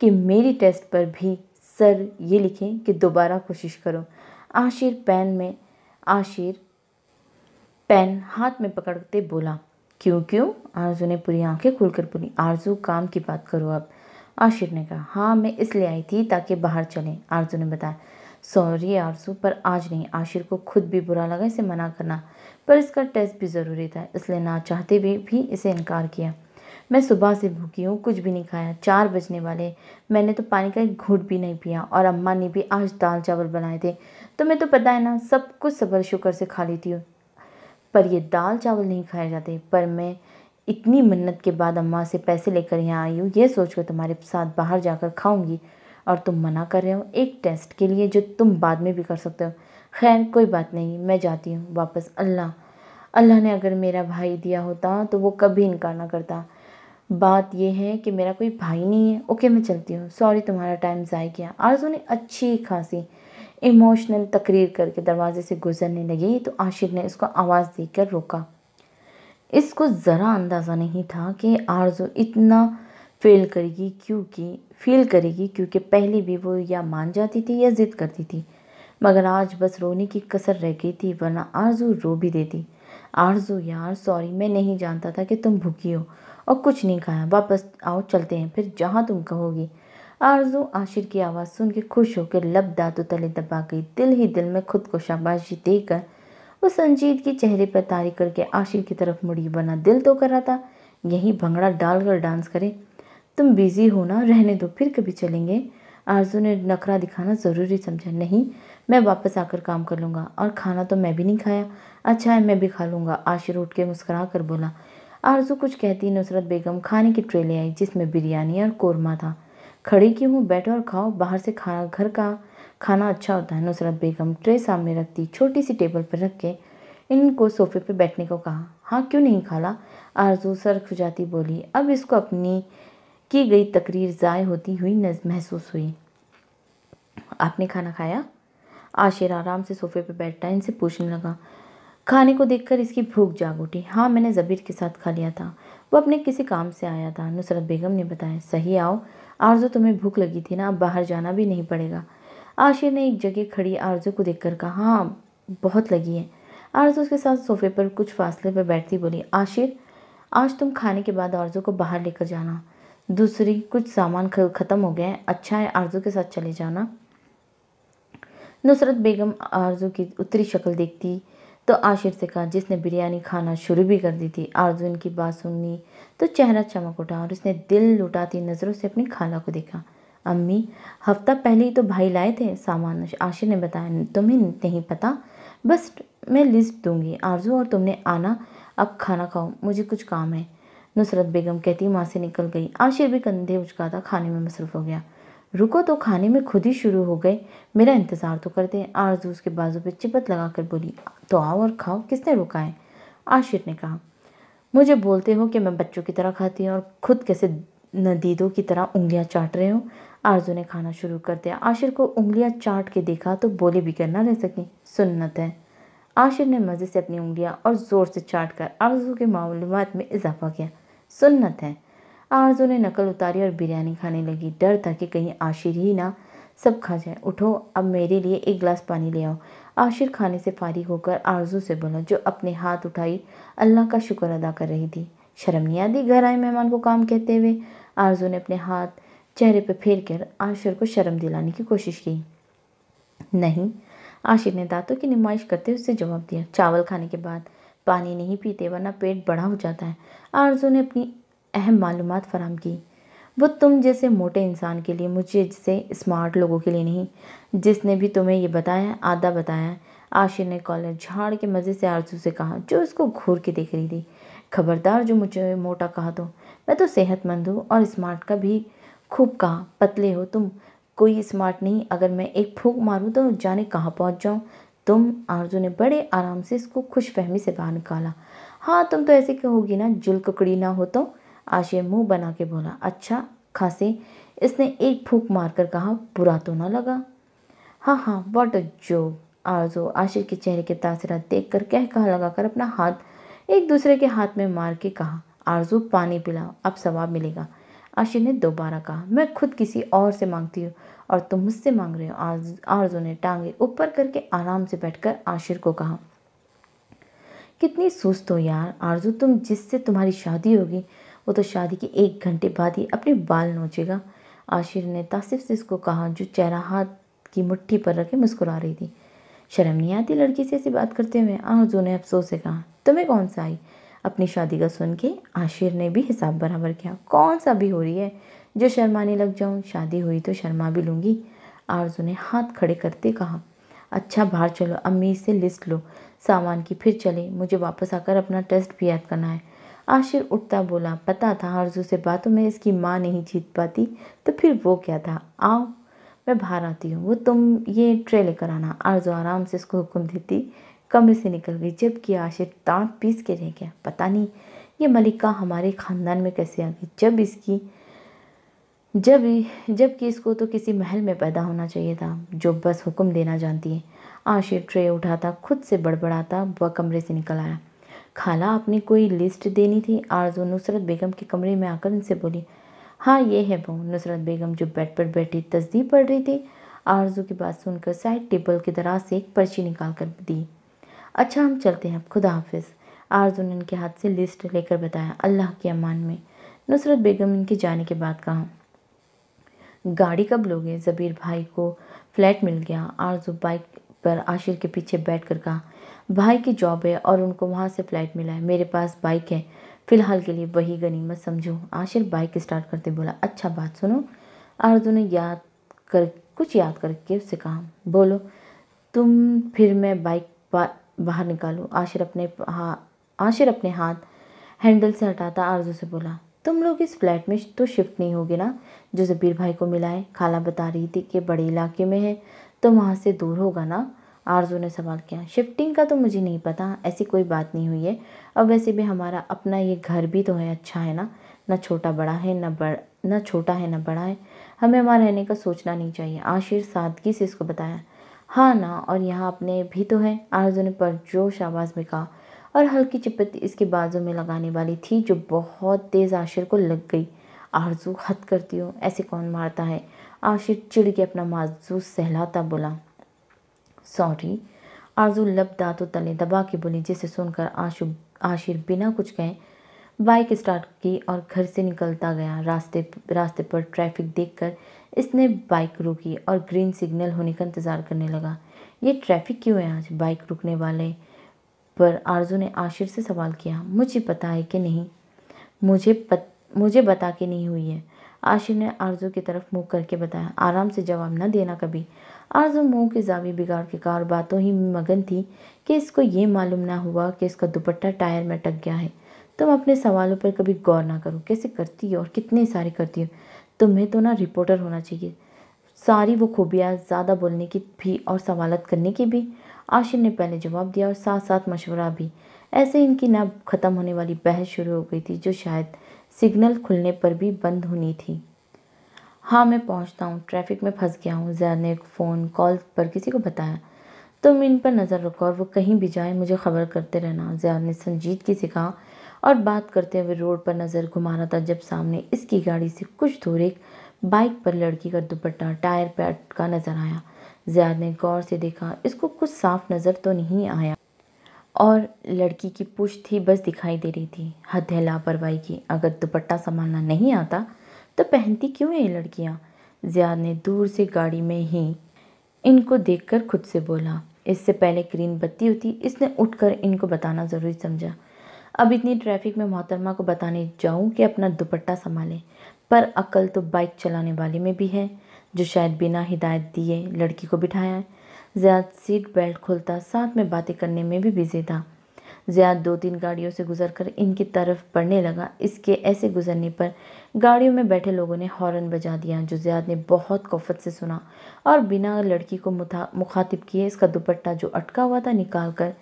कि मेरी टेस्ट पर भी सर ये लिखें कि दोबारा कोशिश करो आशिर पेन में आशिर पेन हाथ में पकड़ते बोला क्यों क्यों आरजू ने पूरी आंखें खुलकर बोली आरजू काम की बात करो अब आशिर ने कहा हाँ मैं इसलिए आई थी ताकि बाहर चलें आरजू ने बताया सॉरी आरजू पर आज नहीं आशिर को खुद भी बुरा लगा इसे मना करना पर इसका टेस्ट भी ज़रूरी था इसलिए ना चाहते भी, भी इसे इनकार किया मैं सुबह से भूखी हूँ कुछ भी नहीं खाया चार बजने वाले मैंने तो पानी का एक घूट भी नहीं पिया और अम्मा ने भी आज दाल चावल बनाए थे तो मैं तो पता है ना सब कुछ सबर शुक्र से खा लेती हूँ पर ये दाल चावल नहीं खाए जाते पर मैं इतनी मन्नत के बाद अम्मा से पैसे लेकर यहाँ आई हूँ ये सोच कर तुम्हारे साथ बाहर जाकर खाऊंगी और तुम मना कर रहे हो एक टेस्ट के लिए जो तुम बाद में भी कर सकते हो खैर कोई बात नहीं मैं जाती हूँ वापस अल्लाह अल्लाह ने अगर मेरा भाई दिया होता तो वो कभी इनकार ना करता बात यह है कि मेरा कोई भाई नहीं है ओके मैं चलती हूँ सॉरी तुम्हारा टाइम ज़ाय किया आरजू ने अच्छी खासी इमोशनल तकरीर करके दरवाजे से गुजरने लगी तो आशिक ने उसको आवाज़ देकर रोका इसको ज़रा अंदाज़ा नहीं था कि आरजू इतना फेल करेगी क्योंकि फील करेगी क्योंकि पहले भी वो या मान जाती थी या ज़िद करती थी मगर आज बस रोने की कसर रह गई थी वरना आरजू रो भी देती आरजू यार सॉरी मैं नहीं जानता था कि तुम भूखी हो और कुछ नहीं खाया वापस आओ चलते हैं फिर जहाँ तुम कहोगी आरजू आशिर की आवाज़ सुन के खुश होकर लब दांतों तले दबा गई दिल ही दिल में खुद को शाबाशी देकर वो संजीद के चेहरे पर तारी करके आशिर की तरफ मुड़ी बना दिल तो कर रहा था यही भंगड़ा डालकर डांस करे तुम बिज़ी हो ना रहने दो फिर कभी चलेंगे आरजू ने नखरा दिखाना ज़रूरी समझा नहीं मैं वापस आकर काम कर लूँगा और खाना तो मैं भी नहीं खाया अच्छा है मैं भी खा लूँगा आशिर उठ के मुस्करा कर बोला आरजू कुछ कहती नुसरत बेगम खाने की ट्रे ले आई जिसमें बिरयानी और कोरमा था खड़ी क्यों हूँ बैठो और खाओ बाहर से खाना घर का खाना अच्छा होता है नुसरत बेगम ट्रे सामने रखती छोटी सी टेबल पर रख के इनको सोफे पर बैठने को कहा हाँ क्यों नहीं खाला आरजू सर खुजाती बोली अब इसको अपनी की गई तकरीर ज़ाय होती हुई महसूस हुई आपने खाना खाया आशिर आराम से सोफे पर बैठता इनसे पूछने लगा खाने को देखकर इसकी भूख जाग उठी हाँ मैंने जबीर के साथ खा लिया था वो अपने किसी काम से आया था नुसरत बेगम ने बताया सही आओ आरजू तुम्हें भूख लगी थी ना अब बाहर जाना भी नहीं पड़ेगा आशिर ने एक जगह खड़ी आरजू को देखकर कहा हाँ बहुत लगी है आरजू उसके साथ सोफे पर कुछ फासले पर बैठती बोली आशिर आज तुम खाने के बाद आरजू को बाहर लेकर जाना दूसरी कुछ सामान ख़त्म हो गए हैं अच्छा है आरजू के साथ चले जाना नुसरत बेगम आरजू की उत्तरी शक्ल देखती तो आशिर से कहा जिसने बिरयानी खाना शुरू भी कर दी थी आरजू इनकी बात सुननी तो चेहरा चमक उठा और उसने दिल लुटाती नज़रों से अपनी खाला को देखा अम्मी हफ्ता पहले ही तो भाई लाए थे सामान आशिर ने बताया तुम्हें नहीं पता बस मैं लिस्ट दूंगी आरजू और तुमने आना अब खाना खाओ मुझे कुछ काम है नुसरत बेगम कहती माँ से निकल गई आशिर भी कंधे उचका था खाने में मसरूफ़ हो गया रुको तो खाने में खुद ही शुरू हो गए मेरा इंतज़ार तो करते हैं आरजू उसके बाजू पर चिपत लगा कर बोली तो आओ और खाओ किसने रुका है आशिर ने कहा मुझे बोलते हो कि मैं बच्चों की तरह खाती हूँ और खुद कैसे नदीदों की तरह उंगलियाँ चाट रहे हूँ आरजू ने खाना शुरू कर दिया आशिर को उंगलियाँ चाट के देखा तो बोले भी ना रह सकें सुन्नत है आशिर ने मज़े से अपनी उंगलियाँ और ज़ोर से चाट कर आरजू के मालूम में इजाफा किया सुन्नत है आरजू ने नकल उतारी और बिरयानी खाने लगी डर था कि कहीं आशिर ही ना सब खा जाए उठो अब मेरे लिए एक गिलास पानी ले आओ आशिर खाने से फारिग होकर आरजू से बोला जो अपने हाथ उठाई अल्लाह का शुक्र अदा कर रही थी शर्म नहीं आती घर आए मेहमान को काम कहते हुए आरजू ने अपने हाथ चेहरे पर फेर कर आशिर को शर्म दिलाने की कोशिश की नहीं आशिर ने दांतों की नुमाइश करते उससे जवाब दिया चावल खाने के बाद पानी नहीं पीते वरना पेट बड़ा हो जाता है आरजू ने अपनी अहम मालूम फ़राहम की वो तुम जैसे मोटे इंसान के लिए मुझे जैसे स्मार्ट लोगों के लिए नहीं जिसने भी तुम्हें ये बताया आधा बताया आशिर ने कॉलर झाड़ के मज़े से आरजू से कहा जो इसको घूर के देख रही थी खबरदार जो मुझे मोटा कहा तो मैं तो सेहतमंद हूँ और स्मार्ट का भी खूब कहा पतले हो तुम कोई स्मार्ट नहीं अगर मैं एक फूक मारूँ तो जाने कहाँ पहुँच जाऊँ तुम आरजू ने बड़े आराम से इसको खुश फहमी से बाहर निकाला हाँ तुम तो ऐसे होगी ना जुल ककड़ी ना हो तो आशिर मुंह बना के बोला अच्छा खासे इसने एक फूक मारकर कहा बुरा तो ना लगा हाँ हाँ what a joke Arzoo Ashir के चेहरे के तासरा देख कर कह कहा लगाकर अपना हाथ एक दूसरे के हाथ में मार के कहा आरजो पानी पिलाओ अब सवाब मिलेगा आशिर ने दोबारा कहा मैं खुद किसी और से मांगती हूँ और तुम मुझसे मांग रहे हो आरजो ने टांगे ऊपर करके आराम से बैठकर आशिर को कहा कितनी सुस्त हो यार आरजू तुम जिससे तुम्हारी शादी होगी वो तो शादी के एक घंटे बाद ही अपने बाल नोचेगा आशिर ने तासिफ से इसको कहा जो चेहरा हाथ की मुट्ठी पर रखे मुस्कुरा रही थी शर्म नहीं आती लड़की से ऐसी बात करते हुए आज ने अफसोस से कहा तुम्हें कौन सा आई अपनी शादी का सुन के आशिर ने भी हिसाब बराबर किया कौन सा भी हो रही है जो शर्माने लग जाऊँ शादी हुई तो शर्मा भी लूँगी आरजू ने हाथ खड़े करते कहा अच्छा बाहर चलो अम्मी से लिस्ट लो सामान की फिर चले मुझे वापस आकर अपना टेस्ट भी याद करना है आशिर उठता बोला पता था आरजू से बातों में इसकी माँ नहीं जीत पाती तो फिर वो क्या था आओ मैं बाहर आती हूँ वो तुम ये ट्रे लेकर आना आरजू आराम से इसको हुक्म देती कमरे से निकल गई जबकि आशिर दांत पीस के रह गया पता नहीं ये मलिका हमारे ख़ानदान में कैसे आ गई जब इसकी जब जबकि इसको तो किसी महल में पैदा होना चाहिए था जो बस हुक्म देना जानती है आशिर ट्रे उठाता खुद से बड़बड़ाता वह कमरे से निकल आया खाला आपने कोई लिस्ट देनी थी आरजू नुसरत बेगम के कमरे में आकर उनसे बोली हाँ ये है बहू नुसरत बेगम जो बेड पर बैठी तस्दीक पढ़ रही थी आरजू की बात सुनकर साइड टेबल के दराज से एक पर्ची निकाल कर दी अच्छा हम चलते हैं अब खुदा हाफिज आरजू ने इनके हाथ से लिस्ट लेकर बताया अल्लाह के अमान में नुसरत बेगम इनके जाने के बाद कहा गाड़ी कब लोगे ज़बीर भाई को फ्लैट मिल गया आरजू बाइक पर आशिर के पीछे बैठ कर कहा भाई की जॉब है और उनको वहाँ से फ्लाइट मिला है मेरे पास बाइक है फ़िलहाल के लिए वही गनीमत समझो आशिर बाइक स्टार्ट करते बोला अच्छा बात सुनो आरजू ने याद कर कुछ याद करके उससे कहा बोलो तुम फिर मैं बाइक बा, बाहर निकालू आशिर अपने हा आशिर अपने हाथ हैंडल से हटाता आरजू से बोला तुम लोग इस फ्लैट में तो शिफ्ट नहीं होगे ना जो जबीर भाई को मिला है खाला बता रही थी कि बड़े इलाके में है तो वहाँ से दूर होगा ना आरजू ने सवाल किया शिफ्टिंग का तो मुझे नहीं पता ऐसी कोई बात नहीं हुई है अब वैसे भी हमारा अपना ये घर भी तो है अच्छा है ना ना छोटा बड़ा है ना बड़ ना छोटा है ना बड़ा है हमें वहाँ रहने का सोचना नहीं चाहिए आशिर सादगी से इसको बताया हाँ ना और यहाँ अपने भी तो है आरजू ने परजोश आवाज़ में कहा और हल्की चिपत इसके बाजू में लगाने वाली थी जो बहुत तेज़ आशिर को लग गई आरजू हद करती हो ऐसे कौन मारता है आशिर चिड़ के अपना माजू सहलाता बोला सॉरी आरजू लब दांतों तले दबा के बोली जिसे सुनकर आशु आशिर बिना कुछ कहें बाइक स्टार्ट की और घर से निकलता गया रास्ते रास्ते पर ट्रैफिक देखकर इसने बाइक रोकी और ग्रीन सिग्नल होने का इंतज़ार करने लगा ये ट्रैफिक क्यों है आज बाइक रुकने वाले पर आरजू ने आशिर से सवाल किया मुझे पता है कि नहीं मुझे पत, मुझे बता के नहीं हुई है आशिर ने आरजू की तरफ मुँह करके बताया आराम से जवाब ना देना कभी आजम मुँह के जावी बिगाड़ के कार बातों ही में मगन थी कि इसको ये मालूम ना हुआ कि इसका दुपट्टा टायर में टक गया है तुम अपने सवालों पर कभी गौर ना करो कैसे करती हो और कितने सारे करती हो तुम्हें तो ना रिपोर्टर होना चाहिए सारी वो खूबियाँ ज़्यादा बोलने की भी और सवालत करने की भी आशिर ने पहले जवाब दिया और साथ साथ मशवरा भी ऐसे इनकी ना ख़त्म होने वाली बहस शुरू हो गई थी जो शायद सिग्नल खुलने पर भी बंद होनी थी हाँ मैं पहुँचता हूँ ट्रैफिक में फंस गया हूँ ज़रा ने एक फ़ोन कॉल पर किसी को बताया तुम इन पर नज़र रखो और वो कहीं भी जाए मुझे खबर करते रहना ज़्यादा ने संजीत की सिखा और बात करते हुए रोड पर नज़र घुमा रहा था जब सामने इसकी गाड़ी से कुछ दूर एक बाइक पर लड़की का दुपट्टा टायर पर अटका नज़र आया ज़्याद ने गौर से देखा इसको कुछ साफ नज़र तो नहीं आया और लड़की की पूछ थी बस दिखाई दे रही थी हद है लापरवाही की अगर दुपट्टा संभालना नहीं आता तो पहनती क्यों हैं ये लड़कियाँ ज़ियाद ने दूर से गाड़ी में ही इनको देखकर खुद से बोला इससे पहले ग्रीन बत्ती होती इसने उठकर इनको बताना ज़रूरी समझा अब इतनी ट्रैफिक में मोहतरमा को बताने जाऊँ कि अपना दुपट्टा संभालें पर अकल तो बाइक चलाने वाले में भी है जो शायद बिना हिदायत दिए लड़की को बिठाया है ज़्यादा सीट बेल्ट खोलता साथ में बातें करने में भी बिजी था ज़्याद दो तीन गाड़ियों से गुजर कर इनकी तरफ बढ़ने लगा इसके ऐसे गुजरने पर गाड़ियों में बैठे लोगों ने हॉर्न बजा दिया जो ज़्याद ने बहुत कोफत से सुना और बिना लड़की को मुखातिब किए इसका दुपट्टा जो अटका हुआ था निकाल कर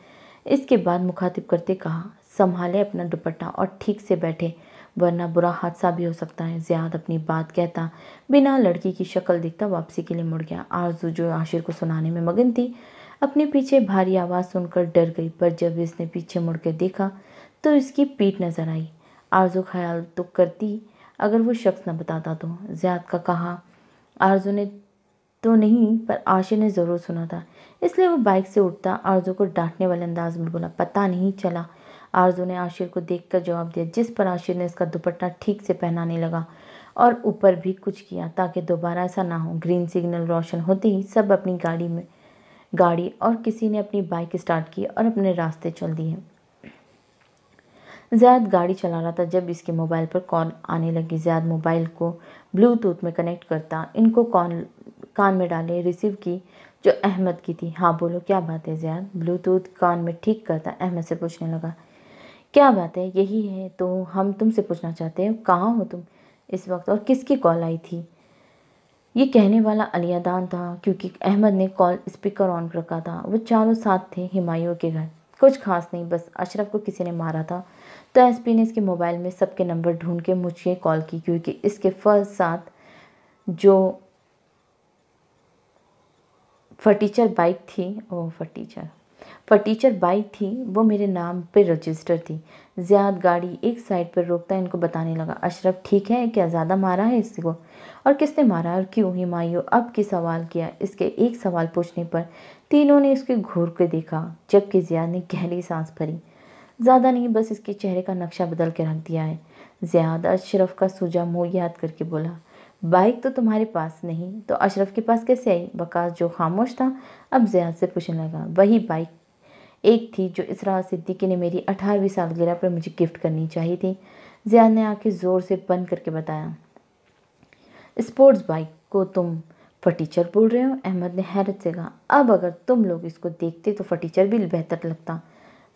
इसके बाद मुखातिब करते कहा संभाले अपना दुपट्टा और ठीक से बैठे वरना बुरा हादसा भी हो सकता है ज़्याद अपनी बात कहता बिना लड़की की शक्ल देखता वापसी के लिए मुड़ गया आरजू जो आशिर को सुनाने में मगन थी अपने पीछे भारी आवाज़ सुनकर डर गई पर जब इसने पीछे मुड़कर देखा तो इसकी पीठ नज़र आई आरजू ख्याल तो करती अगर वो शख्स न बताता तो ज़्याद का कहा आरजू ने तो नहीं पर आशे ने ज़रूर सुना था इसलिए वो बाइक से उठता आरजू को डांटने वाले अंदाज में बोला पता नहीं चला आरजू ने आशिर को देख जवाब दिया जिस पर आशिर ने इसका दुपट्टा ठीक से पहनाने लगा और ऊपर भी कुछ किया ताकि दोबारा ऐसा ना हो ग्रीन सिग्नल रोशन होते ही सब अपनी गाड़ी में गाड़ी और किसी ने अपनी बाइक स्टार्ट की और अपने रास्ते चल दिए ज़्याद गाड़ी चला रहा था जब इसके मोबाइल पर कॉल आने लगी ज़्याद मोबाइल को ब्लूटूथ में कनेक्ट करता इनको कॉल कान में डाले रिसीव की जो अहमद की थी हाँ बोलो क्या बात है ज़्याद ब्लूटूथ कान में ठीक करता अहमद से पूछने लगा क्या बात है यही है तो हम तुमसे पूछना चाहते हैं कहाँ हो तुम इस वक्त और किसकी कॉल आई थी ये कहने वाला अलियादान था क्योंकि अहमद ने कॉल स्पीकर ऑन रखा था वो चारों साथ थे हिमायों के घर कुछ खास नहीं बस अशरफ को किसी ने मारा था तो एस ने इसके मोबाइल में सबके नंबर ढूंढ के मुझे कॉल की क्योंकि इसके फर्स्ट साथ जो फर्टीचर बाइक थी ओ फर्टीचर फर्टीचर बाइक थी वो मेरे नाम पे रजिस्टर थी ज़्याद गाड़ी एक साइड पर रोकता इनको बताने लगा अशरफ ठीक है क्या ज़्यादा मारा है इसको और किसने मारा और क्यों हुमायूं अब की सवाल किया इसके एक सवाल पूछने पर तीनों ने उसके घूर के देखा जबकि जियाद ने गहरी सांस भरी ज़्यादा नहीं बस इसके चेहरे का नक्शा बदल के रख दिया है जियाद अशरफ का सूझा मुँह याद करके बोला बाइक तो तुम्हारे पास नहीं तो अशरफ के पास कैसे आई बकास जो खामोश था अब जियाद से पूछने लगा वही बाइक एक थी जो इसरा सिद्दीकी ने मेरी अठारहवीं सालगिरह पर मुझे गिफ्ट करनी चाहिए थी जियाद ने आके ज़ोर से बंद करके बताया स्पोर्ट्स बाइक को तुम फटीचर बोल रहे हो अहमद ने हैरत से कहा अब अगर तुम लोग इसको देखते तो फटीचर भी बेहतर लगता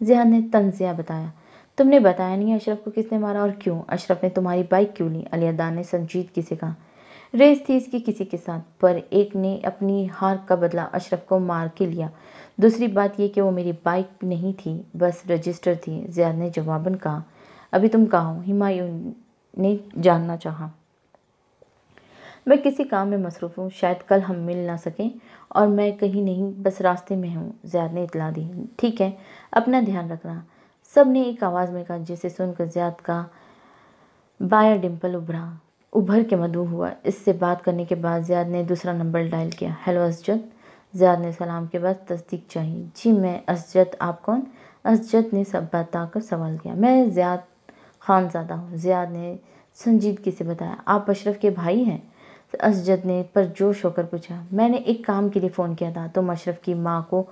जिया ने तंजिया बताया तुमने बताया नहीं अशरफ को किसने मारा और क्यों अशरफ ने तुम्हारी बाइक क्यों ली अलियादा ने की से कहा रेस थी इसकी किसी के साथ पर एक ने अपनी हार का बदला अशरफ को मार के लिया दूसरी बात यह कि वो मेरी बाइक नहीं थी बस रजिस्टर थी जयाद ने जवाबन कहा अभी तुम कहा हिमायू ने जानना चाहा मैं किसी काम में मसरूफ़ हूँ शायद कल हम मिल ना सकें और मैं कहीं नहीं बस रास्ते में हूँ ज़्याद ने इतला दी ठीक है अपना ध्यान रखना सब ने एक आवाज़ में कहा जिसे सुनकर ज़्याद का बाया डिम्पल उभरा उभर के मधु हुआ इससे बात करने के बाद ज़्याद ने दूसरा नंबर डायल किया हेलो असजद ज़्याद ने सलाम के बाद तस्दीक चाहिए जी मैं असजद आप कौन असजद ने सब बताकर सवाल किया मैं ज़्याद खानजादा हूँ ज़्याद ने संजीदगी से बताया आप अशरफ के भाई हैं असजद ने परजोश होकर पूछा मैंने एक काम के लिए फ़ोन किया था तुम तो अशरफ की माँ को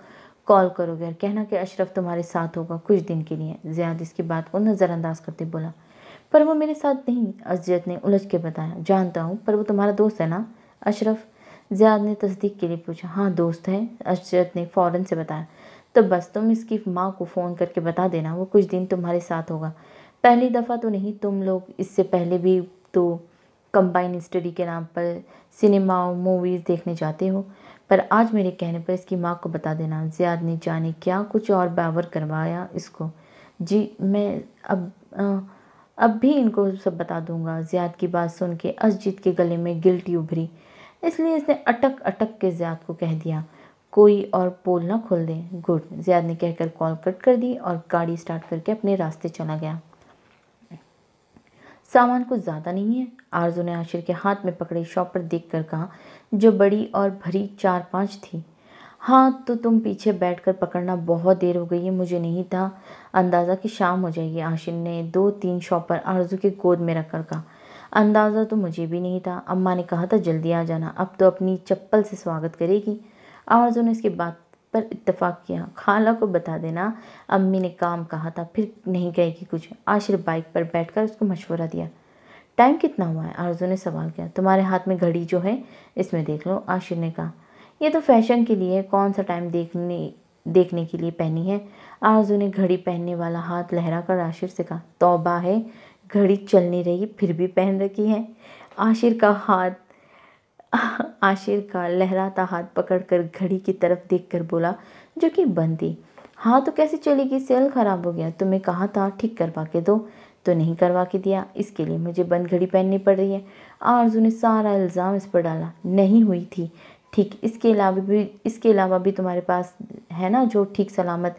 कॉल करोगे और कहना कि अशरफ तुम्हारे साथ होगा कुछ दिन के लिए ज़ियाद इसकी बात को नज़रअंदाज करते बोला पर वो मेरे साथ नहीं असजद ने उलझ के बताया जानता हूँ पर वो तुम्हारा दोस्त है ना अशरफ ज़ियाद ने तस्दीक के लिए पूछा हाँ दोस्त है असजद ने फ़ौरन से बताया तो बस तुम इसकी माँ को फ़ोन करके बता देना वो कुछ दिन तुम्हारे साथ होगा पहली दफ़ा तो नहीं तुम लोग इससे पहले भी तो कंबाइन स्टडी के नाम पर सिनेमा मूवीज़ देखने जाते हो पर आज मेरे कहने पर इसकी माँ को बता देना ज़ियाद ने जाने क्या कुछ और बावर करवाया इसको जी मैं अब आ, अब भी इनको सब बता दूंगा ज़ियाद की बात सुन के अजीत के गले में गिल्टी उभरी इसलिए इसने अटक अटक के ज्याद को कह दिया कोई और पोल ना खोल दे गुड ज़्याद ने कहकर कॉल कट कर दी और गाड़ी स्टार्ट करके अपने रास्ते चला गया सामान कुछ ज़्यादा नहीं है आरजू ने आशिर के हाथ में पकड़े शॉपर देख कर कहा जो बड़ी और भरी चार पाँच थी हाँ तो तुम पीछे बैठकर पकड़ना बहुत देर हो गई है मुझे नहीं था अंदाज़ा कि शाम हो जाएगी आशिर ने दो तीन शॉपर आरजू के गोद में रखकर कहा अंदाज़ा तो मुझे भी नहीं था अम्मा ने कहा था जल्दी आ जाना अब तो अपनी चप्पल से स्वागत करेगी आरजू ने इसके बाद पर इतफ़ाक़ किया खाला को बता देना अम्मी ने काम कहा था फिर नहीं कि कुछ आशिर बाइक पर बैठकर उसको मशवरा दिया टाइम कितना हुआ है आरजू ने सवाल किया तुम्हारे हाथ में घड़ी जो है इसमें देख लो आशिर ने कहा ये तो फैशन के लिए कौन सा टाइम देखने देखने के लिए पहनी है आरजू ने घड़ी पहनने वाला हाथ लहरा कर आशिर से कहा तोबा है घड़ी चलने रही फिर भी पहन रखी है आशिर का हाथ आशिर का लहराता हाथ पकड़कर घड़ी की तरफ देखकर बोला जो कि बंद थी हाँ तो कैसे चलेगी सेल ख़राब हो गया तुम्हें कहा था ठीक करवा के दो तो नहीं करवा के दिया इसके लिए मुझे बंद घड़ी पहननी पड़ रही है आरजू ने सारा इल्ज़ाम इस पर डाला नहीं हुई थी ठीक इसके अलावा भी इसके अलावा भी तुम्हारे पास है ना जो ठीक सलामत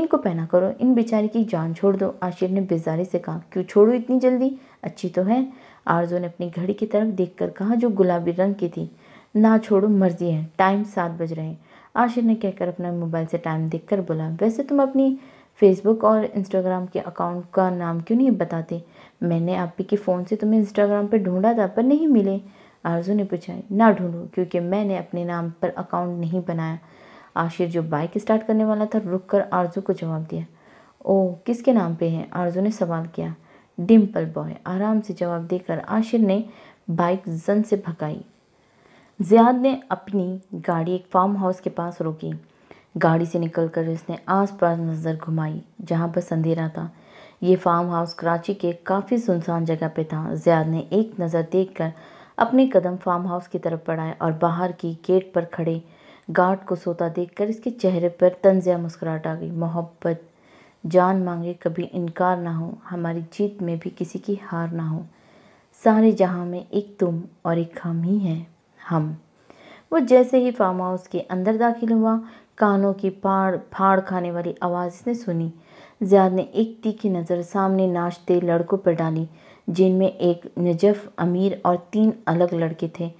इनको पहना करो इन बेचारे की जान छोड़ दो आशिर ने बेजारी से कहा क्यों छोड़ो इतनी जल्दी अच्छी तो है आरजू ने अपनी घड़ी की तरफ देखकर कहा जो गुलाबी रंग की थी ना छोड़ो मर्जी है टाइम सात बज रहे हैं आशिर ने कहकर अपना मोबाइल से टाइम देख बोला वैसे तुम अपनी फेसबुक और इंस्टाग्राम के अकाउंट का नाम क्यों नहीं बताते मैंने आप ही के फ़ोन से तुम्हें इंस्टाग्राम पर ढूंढा था पर नहीं मिले आरजू ने पूछा ना ढूंढो क्योंकि मैंने अपने नाम पर अकाउंट नहीं बनाया आशिर जो बाइक स्टार्ट करने वाला था रुक कर आरजू को जवाब दिया ओ किसके नाम पे है आरजू ने सवाल किया डिम्पल बॉय आराम से जवाब देकर आशिर ने बाइक जन से भगाई जियाद ने अपनी गाड़ी एक फार्म हाउस के पास रोकी गाड़ी से निकलकर उसने आसपास नज़र घुमाई जहाँ बस अंधेरा था ये फार्म हाउस कराची के काफ़ी सुनसान जगह पे था जियाद ने एक नज़र देखकर अपने कदम फार्म हाउस की तरफ बढ़ाए और बाहर की गेट पर खड़े गार्ड को सोता देखकर इसके चेहरे पर तंजिया मुस्कुराहट आ गई मोहब्बत जान मांगे कभी इनकार ना हो हमारी जीत में भी किसी की हार ना हो सारे जहां में एक तुम और एक हम ही हैं हम वो जैसे ही फार्म हाउस के अंदर दाखिल हुआ कानों की फाड़ फाड़ खाने वाली आवाज़ इसने सुनी ज्याद ने एक तीखी नज़र सामने नाचते लड़कों पर डाली जिनमें एक नजफ अमीर और तीन अलग लड़के थे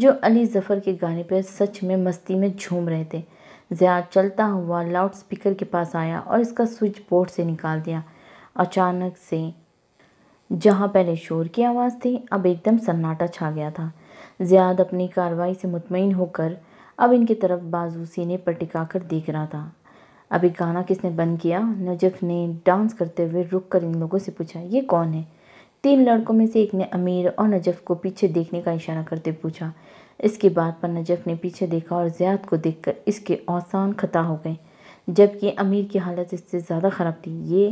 जो अली जफ़र के गाने पर सच में मस्ती में झूम रहे थे जयाद चलता हुआ लाउड स्पीकर के पास आया और इसका स्विच बोर्ड से निकाल दिया अचानक से जहाँ पहले शोर की आवाज़ थी अब एकदम सन्नाटा छा गया था ज़ियाद अपनी कार्रवाई से मुतमिन होकर अब इनकी तरफ बाजू सीने पर टिका कर देख रहा था अभी गाना किसने बंद किया नजफ ने डांस करते हुए रुक कर इन लोगों से पूछा ये कौन है तीन लड़कों में से एक ने अमीर और नजफ को पीछे देखने का इशारा करते पूछा इसके बाद पर नजफ ने पीछे देखा और ज़ियाद को देखकर इसके औसान खता हो गए जबकि अमीर की हालत इससे ज़्यादा ख़राब थी ये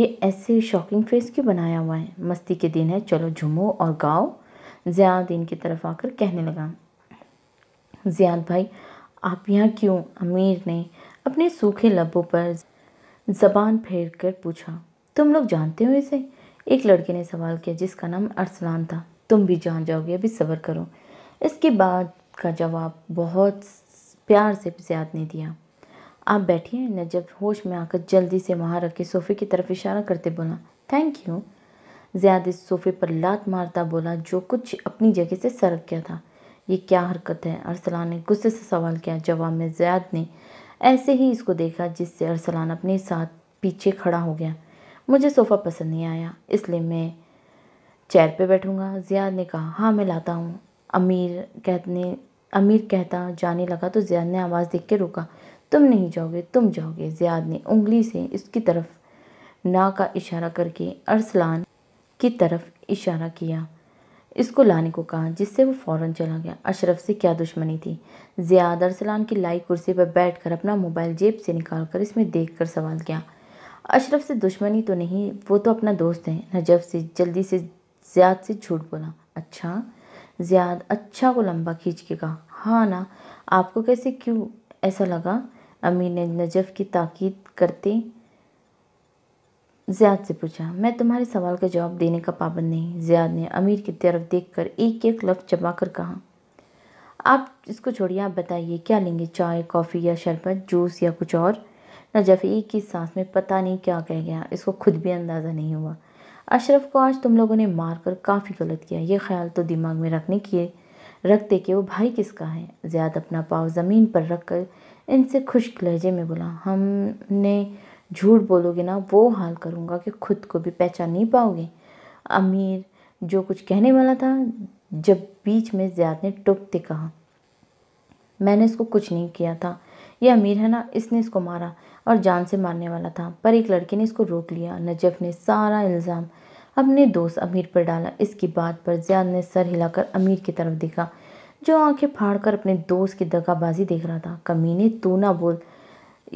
ये ऐसे शॉकिंग फेस क्यों बनाया हुआ है मस्ती के दिन है चलो झूमो और गाओ ज़ियाद इनकी तरफ आकर कहने लगा ज़ियाद भाई आप यहाँ क्यों अमीर ने अपने सूखे लबों पर ज़बान फेर कर पूछा तुम लोग जानते हो इसे एक लड़के ने सवाल किया जिसका नाम अरसलान था तुम भी जान जाओगे अभी सब्र करो इसके बाद का जवाब बहुत प्यार से ज़ियाद ने दिया आप बैठिए न जब होश में आकर जल्दी से रख के सोफ़े की तरफ इशारा करते बोला थैंक यू ज़्याद इस सोफ़े पर लात मारता बोला जो कुछ अपनी जगह से सरक गया था ये क्या हरकत है अरसलान ने गुस्से से सवाल किया जवाब में ज़्याद ने ऐसे ही इसको देखा जिससे अरसलान अपने साथ पीछे खड़ा हो गया मुझे सोफ़ा पसंद नहीं आया इसलिए मैं चेयर पे बैठूंगा ज़ियाद ने कहा हाँ मैं लाता हूँ अमीर कहने अमीर कहता जाने लगा तो ज़ियाद ने आवाज़ देख के रोका तुम नहीं जाओगे तुम जाओगे ज़ियाद ने उंगली से इसकी तरफ ना का इशारा करके अरसलान की तरफ इशारा किया इसको लाने को कहा जिससे वो फ़ौरन चला गया अशरफ से क्या दुश्मनी थी ज़ियाद अरसलान की लाई कुर्सी पर बैठकर अपना मोबाइल जेब से निकाल कर इसमें देख कर सवाल किया अशरफ से दुश्मनी तो नहीं वो तो अपना दोस्त है नजफ से जल्दी से ज़्याद से झूठ बोला अच्छा ज्याद अच्छा को लम्बा खींच के कहा हाँ ना आपको कैसे क्यों ऐसा लगा अमीर ने नजफ़ की ताकीद करते ज़ियाद से पूछा मैं तुम्हारे सवाल का जवाब देने का पाबंद नहीं ज़ियाद ने अमीर की तरफ देखकर एक एक लफ्ज़ चबा कर कहा आप इसको छोड़िए आप बताइए क्या लेंगे चाय कॉफ़ी या शरबत जूस या कुछ और नजफ़ एक ही सांस में पता नहीं क्या कह गया इसको खुद भी अंदाज़ा नहीं हुआ अशरफ को आज तुम लोगों ने मार कर काफ़ी गलत किया ये ख्याल तो दिमाग में रखने किए रखते कि वो भाई किसका है ज़्यादा अपना पाव ज़मीन पर रख कर इनसे खुश्क लहजे में बोला हमने झूठ बोलोगे ना वो हाल करूँगा कि खुद को भी पहचान नहीं पाओगे अमीर जो कुछ कहने वाला था जब बीच में ज़्याद ने टोकते कहा मैंने इसको कुछ नहीं किया था ये अमीर है ना इसने इसको मारा और जान से मारने वाला था पर एक लड़के ने इसको रोक लिया नजफ ने सारा इल्ज़ाम अपने दोस्त अमीर पर डाला इसकी बात पर जियाद ने सर हिलाकर अमीर की तरफ देखा जो आंखें फाड़कर अपने दोस्त की दगाबाजी देख रहा था कमीने तू ना बोल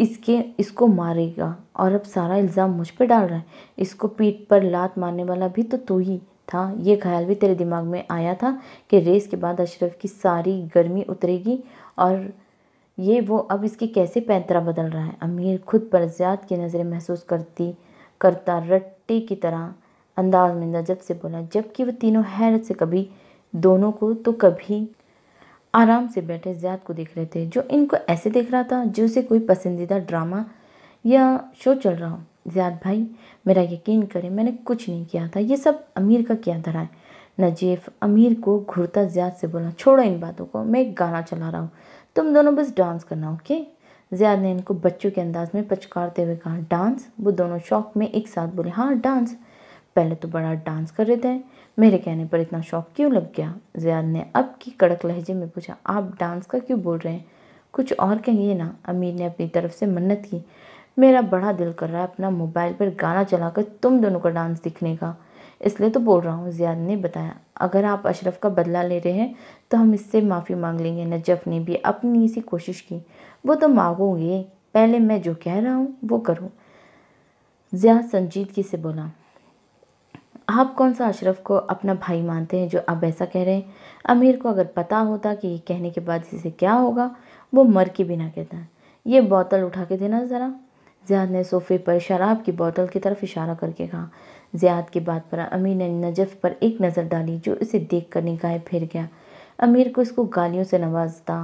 इसके इसको मारेगा और अब सारा इल्ज़ाम मुझ पर डाल रहा है इसको पीठ पर लात मारने वाला भी तो तू ही था ये ख्याल भी तेरे दिमाग में आया था कि रेस के बाद अशरफ की सारी गर्मी उतरेगी और ये वो अब इसके कैसे पैंतरा बदल रहा है अमीर खुद पर ज्यादात की नज़रें महसूस करती करता रट्टे की तरह अंदाज में जब से बोला जबकि वह तीनों हैरत से कभी दोनों को तो कभी आराम से बैठे ज्याद को देख रहे थे जो इनको ऐसे देख रहा था जो उसे कोई पसंदीदा ड्रामा या शो चल रहा हो ज्याद भाई मेरा यकीन करें मैंने कुछ नहीं किया था ये सब अमीर का क्या धरा है नजीफ अमीर को घुरता ज्याद से बोला छोड़ो इन बातों को मैं एक गाना चला रहा हूँ तुम दोनों बस डांस करना ओके ज़ियाद ने इनको बच्चों के अंदाज में पचकारते हुए कहा डांस वो दोनों शौक में एक साथ बोले हाँ डांस पहले तो बड़ा डांस कर रहे थे मेरे कहने पर इतना शौक क्यों लग गया ज़ियाद ने अब की कड़क लहजे में पूछा आप डांस का क्यों बोल रहे हैं कुछ और कहिए ना अमीर ने अपनी तरफ से मन्नत की मेरा बड़ा दिल कर रहा है अपना मोबाइल पर गाना चलाकर तुम दोनों का डांस दिखने का इसलिए तो बोल रहा हूँ ज़ियाद ने बताया अगर आप अशरफ का बदला ले रहे हैं तो हम इससे माफ़ी मांग लेंगे नजफ ने भी अपनी सी कोशिश की वो तो मांगोगे पहले मैं जो कह रहा हूँ वो करूँ ज़ियाद संजीदगी से बोला आप कौन सा अशरफ को अपना भाई मानते हैं जो अब ऐसा कह रहे हैं अमीर को अगर पता होता कि ये कहने के बाद इसे क्या होगा वो मर के भी ना कहता ये बोतल उठा के देना ज़रा ज़ियाद ने सोफे पर शराब की बोतल की तरफ इशारा करके कहा ज़ियाद की बात पर अमीर ने नजफ पर एक नज़र डाली जो उसे देख कर निकाहे फिर गया अमीर को इसको गालियों से नवाजता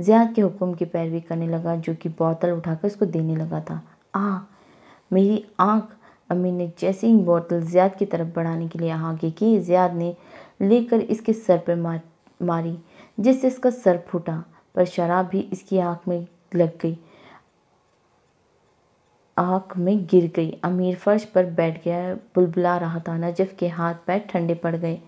ज़ियाद के हुक्म की पैरवी करने लगा जो कि बोतल उठाकर उसको देने लगा था आ मेरी आँख अमीर ने जैसे ही बोतल ज़ियाद की तरफ बढ़ाने के लिए आगे की ज़ियाद ने लेकर इसके सर पर मारी जिससे इसका सर फूटा पर शराब भी इसकी आँख में लग गई आग में गिर गई अमीर फर्श पर बैठ गया बुलबुला रहा था नजफ के हाथ पैर ठंडे पड़ गए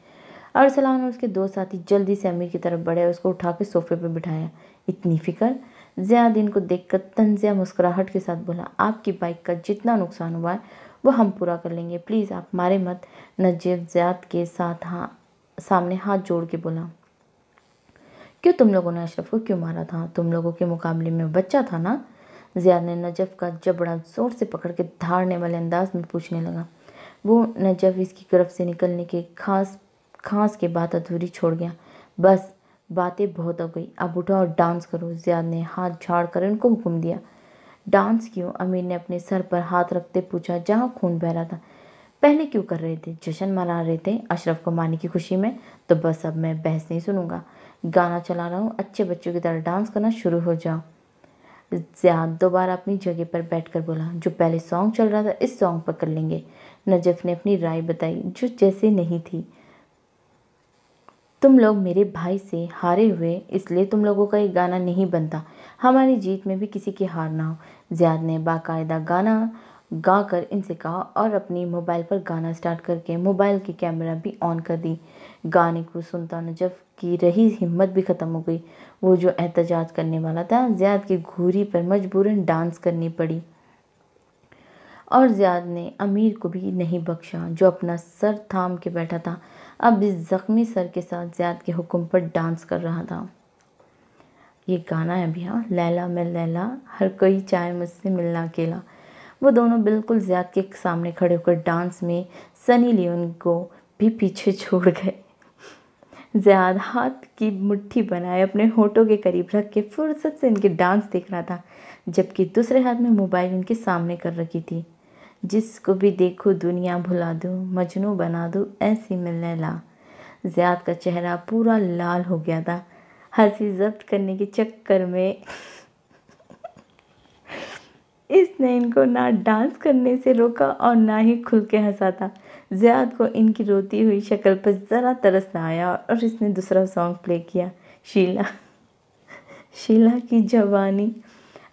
अरसलान और उसके दो साथी जल्दी से अमीर की तरफ बढ़े उसको उठा के सोफे पर बिठाया इतनी फिक्र जयादीन को देख कर तंजिया मुस्कुराहट के साथ बोला आपकी बाइक का जितना नुकसान हुआ है वो हम पूरा कर लेंगे प्लीज़ आप मारे मत नजीब ज़्याद के साथ हाँ सामने हाथ जोड़ के बोला क्यों तुम लोगों ने अशरफ को क्यों मारा था तुम लोगों के मुकाबले में बच्चा था ना ज़िया ने नजफ़ का जबड़ा ज़ोर से पकड़ के धाड़ने वाले अंदाज में पूछने लगा वो नजफ़ इसकी गर्फ से निकलने के खास खास के बाद अधूरी छोड़ गया बस बातें बहुत हो गई अब उठो और डांस करो ज़ियाद ने हाथ झाड़ कर उनको हुक्म दिया डांस क्यों अमीर ने अपने सर पर हाथ रखते पूछा जहाँ खून बह रहा था पहले क्यों कर रहे थे जश्न मना रहे थे अशरफ को मारने की खुशी में तो बस अब मैं बहस नहीं सुनूंगा गाना चला रहा हूँ अच्छे बच्चों की तरह डांस करना शुरू हो जाओ ज़ियाद दोबारा अपनी जगह पर बैठकर बोला जो पहले सॉन्ग चल रहा था इस सॉन्ग पर कर लेंगे नजफ ने अपनी राय बताई जो जैसे नहीं थी तुम लोग मेरे भाई से हारे हुए इसलिए तुम लोगों का ये गाना नहीं बनता हमारी जीत में भी किसी की हार ना हो ज़्याद ने बाकायदा गाना गाकर इनसे कहा और अपनी मोबाइल पर गाना स्टार्ट करके मोबाइल की कैमरा भी ऑन कर दी गाने को सुनता नजफ की रही हिम्मत भी ख़त्म हो गई वो जो एहतजाज करने वाला था ज्याद की घूरी पर मजबूरन डांस करनी पड़ी और ज्याद ने अमीर को भी नहीं बख्शा जो अपना सर थाम के बैठा था अब इस ज़ख्मी सर के साथ ज़्याद के हुक्म पर डांस कर रहा था ये गाना है अभी हाँ लैला मैं लैला हर कोई चाय मुझसे मिलना अकेला वो दोनों बिल्कुल ज़्याद के सामने खड़े होकर डांस में सनी लियोन को भी पीछे छोड़ गए जयाद हाथ की मुट्ठी बनाए अपने होठों के करीब रख के फुर्सत से इनके डांस देख रहा था जबकि दूसरे हाथ में मोबाइल उनके सामने कर रखी थी जिसको भी देखो दुनिया भुला दो मजनू बना दो ऐसी मिलने ला जयाद का चेहरा पूरा लाल हो गया था हंसी जब्त करने के चक्कर में इसने इनको ना डांस करने से रोका और ना ही खुल के हंसा था ज़ियाद को इनकी रोती हुई शक्ल पर ज़रा तरस तरसना आया और इसने दूसरा सॉन्ग प्ले किया शीला शीला की जवानी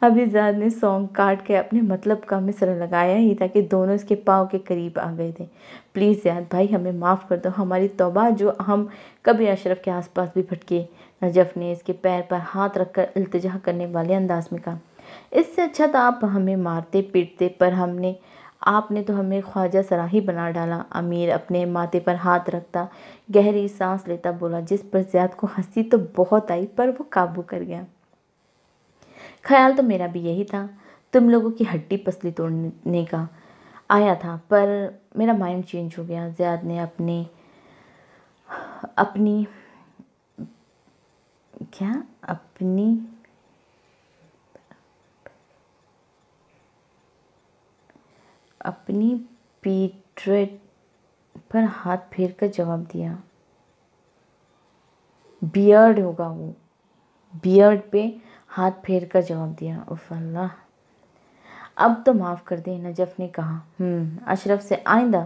अभी इजाद ने सॉन्ग काट के अपने मतलब का मिसरा लगाया ही ताकि दोनों इसके पाँव के करीब आ गए थे प्लीज़ याद भाई हमें माफ़ कर दो हमारी तोबा जो हम कभी अशरफ के आसपास भी भटके नजफ ने इसके पैर पर हाथ रखकर अल्तजा करने वाले अंदाज में कहा इससे अच्छा तो आप हमें मारते पीटते पर हमने आपने तो हमें ख्वाजा सराही बना डाला अमीर अपने माथे पर हाथ रखता गहरी सांस लेता बोला जिस पर ज़्याद को हंसी तो बहुत आई पर वो काबू कर गया ख्याल तो मेरा भी यही था तुम लोगों की हड्डी पसली तोड़ने का आया था पर मेरा माइंड चेंज हो गया ज़्याद ने अपने अपनी क्या अपनी अपनी पीट्रेट पर हाथ फेर कर जवाब दिया बियर्ड होगा वो बियर्ड पे हाथ फेर कर जवाब दिया उफ अल्लाह अब तो माफ़ कर दे नजफ ने कहा हम्म, अशरफ से आइंदा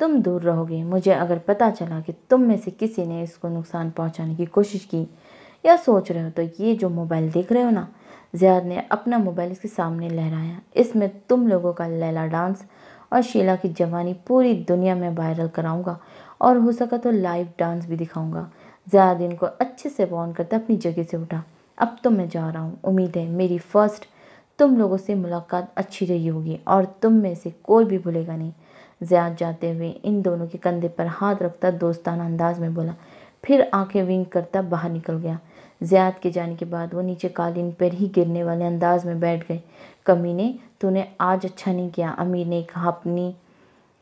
तुम दूर रहोगे मुझे अगर पता चला कि तुम में से किसी ने इसको नुकसान पहुंचाने की कोशिश की या सोच रहे हो तो ये जो मोबाइल देख रहे हो ना ज़ियाद ने अपना मोबाइल उसके सामने लहराया इसमें तुम लोगों का लैला डांस और शीला की जवानी पूरी दुनिया में वायरल कराऊंगा और हो सका तो लाइव डांस भी दिखाऊंगा ज़ियाद इनको अच्छे से वॉर्न करता अपनी जगह से उठा अब तो मैं जा रहा हूँ उम्मीद है मेरी फ़र्स्ट तुम लोगों से मुलाकात अच्छी रही होगी और तुम में से कोई भी भूलेगा नहीं जयाद जाते हुए इन दोनों के कंधे पर हाथ रखता दोस्ताना अंदाज में बोला फिर आंखें विंग करता बाहर निकल गया ज़ियाद के जाने के बाद वो नीचे कालीन पर ही गिरने वाले अंदाज में बैठ गए कमी ने तूने आज अच्छा नहीं किया अमीर ने कहा अपनी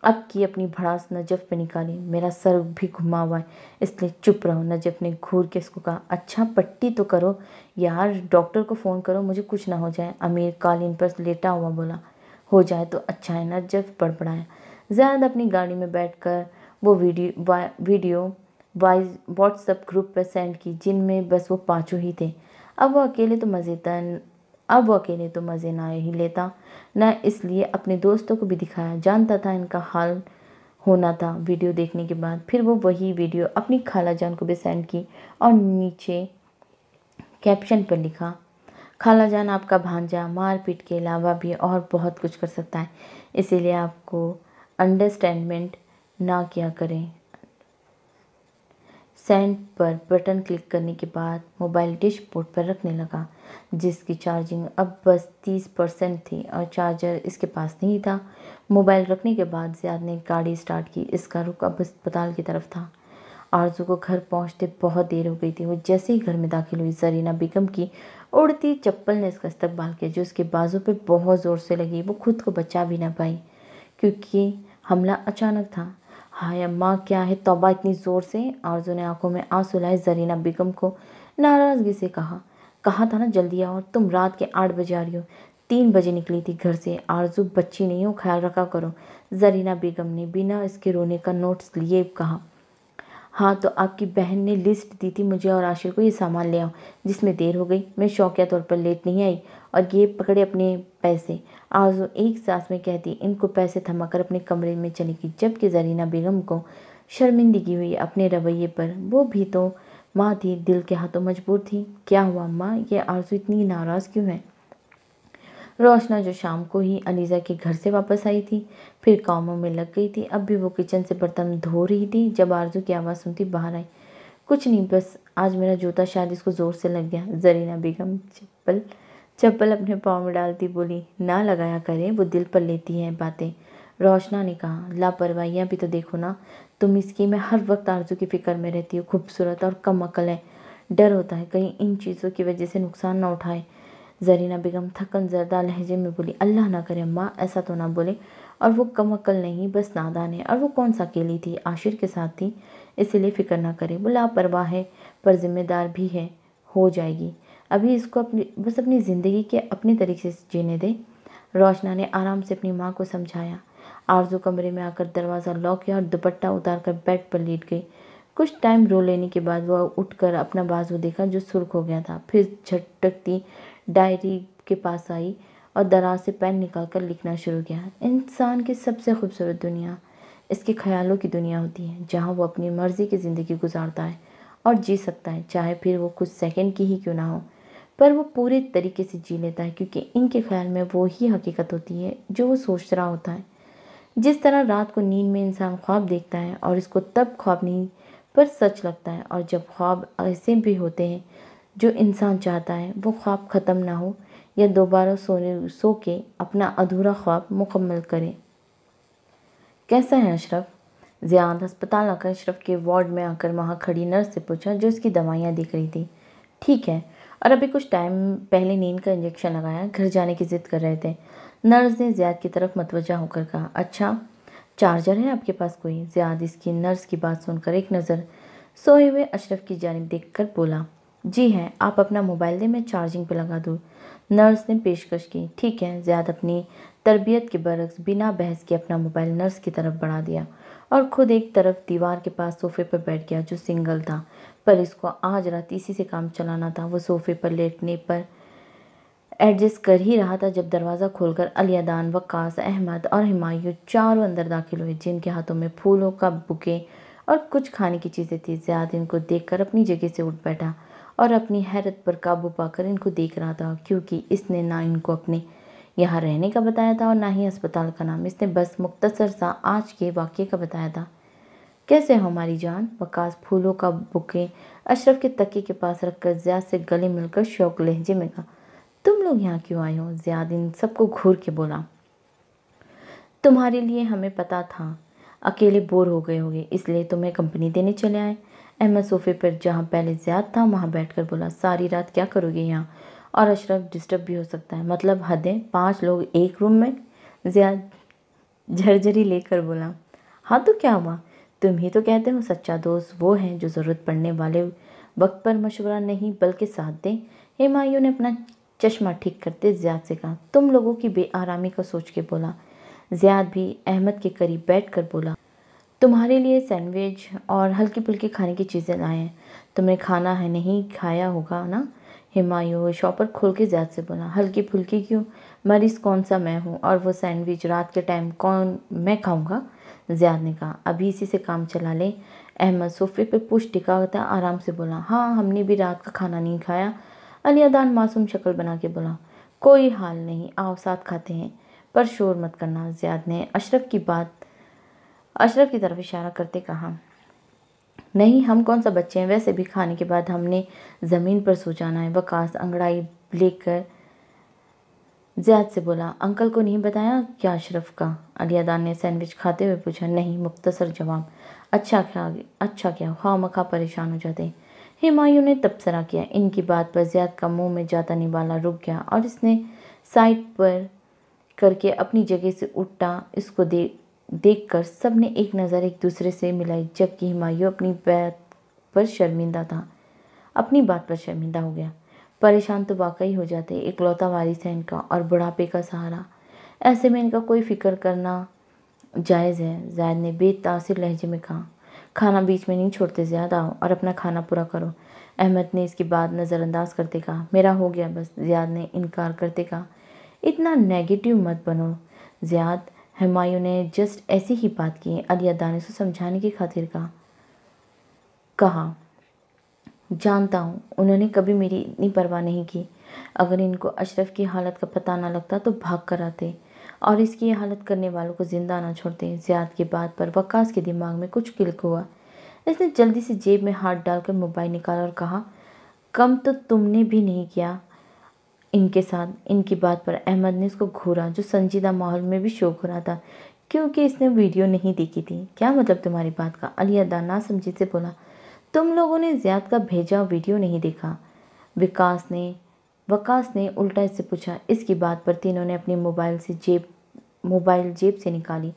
अब की अपनी भड़ास नजफ पे निकाली मेरा सर भी घुमा हुआ है इसलिए चुप रहो नजफ ने घूर के उसको कहा अच्छा पट्टी तो करो यार डॉक्टर को फ़ोन करो मुझे कुछ ना हो जाए अमीर कालीन पर लेटा हुआ बोला हो जाए तो अच्छा है नजफ पड़ाया ज़्यादा अपनी गाड़ी में बैठ कर वो video video wise WhatsApp group पर सेंड की जिनमें बस वो पाँचों ही थे अब वो अकेले तो मज़ेता अब वो अकेले तो मज़े ना ही लेता न इसलिए अपने दोस्तों को भी दिखाया जानता था इनका हाल होना था वीडियो देखने के बाद फिर वो वही वीडियो अपनी खाला जान को भी सेंड की और नीचे कैप्शन पर लिखा खाला जान आपका भांजा मारपीट के अलावा भी और बहुत कुछ कर सकता है इसीलिए आपको अंडरस्टैंडमेंट ना किया करें सेंड पर बटन क्लिक करने के बाद मोबाइल डिशबोर्ड पर रखने लगा जिसकी चार्जिंग अब बस तीस परसेंट थी और चार्जर इसके पास नहीं था मोबाइल रखने के बाद ज़ियाद ने गाड़ी स्टार्ट की इसका रुख अब अस्पताल की तरफ था आरजू को घर पहुंचते बहुत देर हो गई थी वो जैसे ही घर में दाखिल हुई जरीना बेगम की उड़ती चप्पल ने इसका इस्तकबाल किया जो उसके बाजू पर बहुत ज़ोर से लगी वो खुद को बचा भी ना पाई क्योंकि हमला अचानक था हाय अम्मा क्या है तोबा इतनी ज़ोर से आरजू ने आंखों में आंसू लाए जरीना बेगम को नाराज़गी से कहा कहा था ना जल्दी आओ तुम रात के आठ बजे आ रही हो तीन बजे निकली थी घर से आरजू बच्ची नहीं हो ख्याल रखा करो जरीना बेगम ने बिना इसके रोने का नोट्स लिए कहा हाँ तो आपकी बहन ने लिस्ट दी थी मुझे और आशिर को ये सामान ले आओ जिसमें देर हो गई मैं शौकिया तौर पर लेट नहीं आई और ये पकड़े अपने पैसे आरजू एक सांस में कहती इनको पैसे थमाकर अपने कमरे में चली गई जबकि जरीना बेगम को शर्मिंदगी हुई अपने रवैये पर वो भी तो माँ थी दिल के हाथों मजबूर थी क्या हुआ माँ ये आरजू इतनी नाराज़ क्यों है रोशना जो शाम को ही अलीज़ा के घर से वापस आई थी फिर कामों में लग गई थी अब भी वो किचन से बर्तन धो रही थी जब आरजू की आवाज़ सुनती बाहर आई कुछ नहीं बस आज मेरा जूता शायद इसको ज़ोर से लग गया जरीना बेगम चप्पल चप्पल अपने पाँव में डालती बोली ना लगाया करें वो दिल पर लेती हैं बातें रोशना ने कहा लापरवाहियाँ भी तो देखो ना तुम इसकी मैं हर वक्त आरजू की फ़िक्र में रहती हूँ खूबसूरत और कम अकल है डर होता है कहीं इन चीज़ों की वजह से नुकसान ना उठाए जरीना बेगम थकन जरदा लहजे में बोली अल्लाह ना करे माँ ऐसा तो ना बोले और वो कम अकल नहीं बस नादान है और वो कौन सा अकेली थी आशिर के साथ थी इसीलिए फ़िक्र ना करे वो लापरवाह है पर जिम्मेदार भी है हो जाएगी अभी इसको अपनी बस अपनी ज़िंदगी के अपने तरीके से जीने दें रोशना ने आराम से अपनी माँ को समझाया आरजू कमरे में आकर दरवाज़ा लॉक किया और दुपट्टा उतार कर बेड पर लेट गई कुछ टाइम रो लेने के बाद वह उठकर अपना बाजू देखा जो सुर्ख हो गया था फिर झटकती डायरी के पास आई और दराज से पेन निकाल कर लिखना शुरू किया इंसान की सबसे खूबसूरत दुनिया इसके ख्यालों की दुनिया होती है जहाँ वो अपनी मर्ज़ी की ज़िंदगी गुजारता है और जी सकता है चाहे फिर वो कुछ सेकंड की ही क्यों ना हो पर वो पूरे तरीके से जी लेता है क्योंकि इनके ख्याल में वो ही हकीकत होती है जो वो सोच रहा होता है जिस तरह रात को नींद में इंसान ख्वाब देखता है और इसको तब ख्वाब नहीं पर सच लगता है और जब ख्वाब ऐसे भी होते हैं जो इंसान चाहता है वो ख्वाब ख़त्म ना हो या दोबारा सोने सो के अपना अधूरा ख्वाब मुकम्मल करें कैसा है अशरफ ज़ियाद अस्पताल आकर अशरफ के वार्ड में आकर वहाँ खड़ी नर्स से पूछा जो उसकी दवाइयाँ देख रही थी ठीक है और अभी कुछ टाइम पहले नींद का इंजेक्शन लगाया घर जाने की ज़िद कर रहे थे नर्स ने ज़ियाद की तरफ मतवजा होकर कहा अच्छा चार्जर है आपके पास कोई ज़ियाद इसकी नर्स की बात सुनकर एक नज़र सोए हुए अशरफ की जानब देख कर बोला जी है आप अपना मोबाइल दें मैं चार्जिंग पर लगा दूँ नर्स ने पेशकश की ठीक है ज़्याद अपनी तरबियत के बरक्स बिना बहस के अपना मोबाइल नर्स की तरफ बढ़ा दिया और ख़ुद एक तरफ दीवार के पास सोफे पर बैठ गया जो सिंगल था पर इसको आज रात इसी से काम चलाना था वो सोफे पर लेटने पर एडजस्ट कर ही रहा था जब दरवाज़ा खोलकर अलियादान वक्स अहमद और हमायूं चारों अंदर दाखिल हुए जिनके हाथों में फूलों का बुके और कुछ खाने की चीज़ें थी ज़्यादा इनको देखकर अपनी जगह से उठ बैठा और अपनी हैरत पर काबू पाकर इनको देख रहा था क्योंकि इसने ना इनको अपने यहाँ रहने का बताया था और ना ही अस्पताल का नाम इसने बस मुख्तसर सा आज के वाक्य का बताया था कैसे हमारी जान वकास फूलों का बुके अशरफ के तकिए के पास रखकर ज़्याद से गले मिलकर शौक लहजे में कहा तुम लोग यहाँ क्यों आए हो ज़्याद इन सबको घूर के बोला तुम्हारे लिए हमें पता था अकेले बोर हो गए होगे इसलिए तुम्हें कंपनी देने चले आए अहमद सोफे पर जहाँ पहले ज़्याद था वहाँ कर बोला सारी रात क्या करोगे यहाँ और अशरफ डिस्टर्ब भी हो सकता है मतलब हदें पाँच लोग एक रूम में ज़्याद झरझरी लेकर बोला हाँ तो क्या हुआ तुम ही तो कहते हो सच्चा दोस्त वो है जो ज़रूरत पड़ने वाले वक्त पर मशवरा नहीं बल्कि साथ दें हिमायू ने अपना चश्मा ठीक करते ज़्याद से कहा तुम लोगों की बेआरामी को सोच के बोला ज़्याद भी अहमद के करीब बैठ कर बोला तुम्हारे लिए सैंडविच और हल्की फुल्की खाने की चीज़ें लाए हैं तुमने खाना है नहीं खाया होगा ना हिमायू शॉपर खोल के ज़्याद से बोला हल्की फुल्की क्यों मरीज़ कौन सा मैं हूँ और वो सैंडविच रात के टाइम कौन मैं खाऊँगा ज़ियाद ने कहा अभी इसी से काम चला ले अहमद सोफे पर पुश टिका होता आराम से बोला हाँ हमने भी रात का खाना नहीं खाया अली अदान मासूम शक्ल बना के बोला कोई हाल नहीं आओ साथ खाते हैं पर शोर मत करना ज़ियाद ने अशरफ की बात अशरफ की तरफ इशारा करते कहा नहीं हम कौन सा बच्चे हैं वैसे भी खाने के बाद हमने ज़मीन पर सो जाना है वकास अंगड़ाई लेकर जैद से बोला अंकल को नहीं बताया क्या अशरफ का अलियादान ने सैंडविच खाते हुए पूछा नहीं मुख्तसर जवाब अच्छा क्या अच्छा क्या खा हाँ, मखा परेशान हो जाते हिमायूं ने तबसरा किया इनकी बात पर ज्याद का मुंह में जाता निबाला रुक गया और इसने साइड पर करके अपनी जगह से उठा इसको दे देख कर सब ने एक नज़र एक दूसरे से मिलाई जबकि हिमायूं अपनी बात पर शर्मिंदा था अपनी बात पर शर्मिंदा हो गया परेशान तो वाकई हो जाते इकलौता वारिस है इनका और बुढ़ापे का सहारा ऐसे में इनका कोई फिक्र करना जायज़ है जायद ने बेतासर लहजे में कहा खाना बीच में नहीं छोड़ते ज़्यादा आओ और अपना खाना पूरा करो अहमद ने इसकी बात नज़रअंदाज करते कहा मेरा हो गया बस ज़ियाद ने इनकार करते कहा इतना नेगेटिव मत बनो ज़ियाद हमायू ने जस्ट ऐसी ही बात की अलिया दानिश ने समझाने की खातिर का कहा जानता हूँ उन्होंने कभी मेरी इतनी परवाह नहीं की अगर इनको अशरफ की हालत का पता ना लगता तो भाग कर आते और इसकी हालत करने वालों को ज़िंदा ना छोड़ते ज़ियाद की बात पर वक्स के दिमाग में कुछ किल्क हुआ इसने जल्दी से जेब में हाथ डालकर मोबाइल निकाला और कहा कम तो तुमने भी नहीं किया इनके साथ इनकी बात पर अहमद ने उसको घूरा जो संजीदा माहौल में भी शो हो रहा था क्योंकि इसने वीडियो नहीं देखी थी क्या मतलब तुम्हारी बात का अली अदा ना समझी से बोला तुम लोगों ने ज्याद का भेजा वीडियो नहीं देखा विकास ने वकास ने उल्टा इससे पूछा इसकी बात पर तीनों ने अपने मोबाइल से जेब मोबाइल जेब से निकाली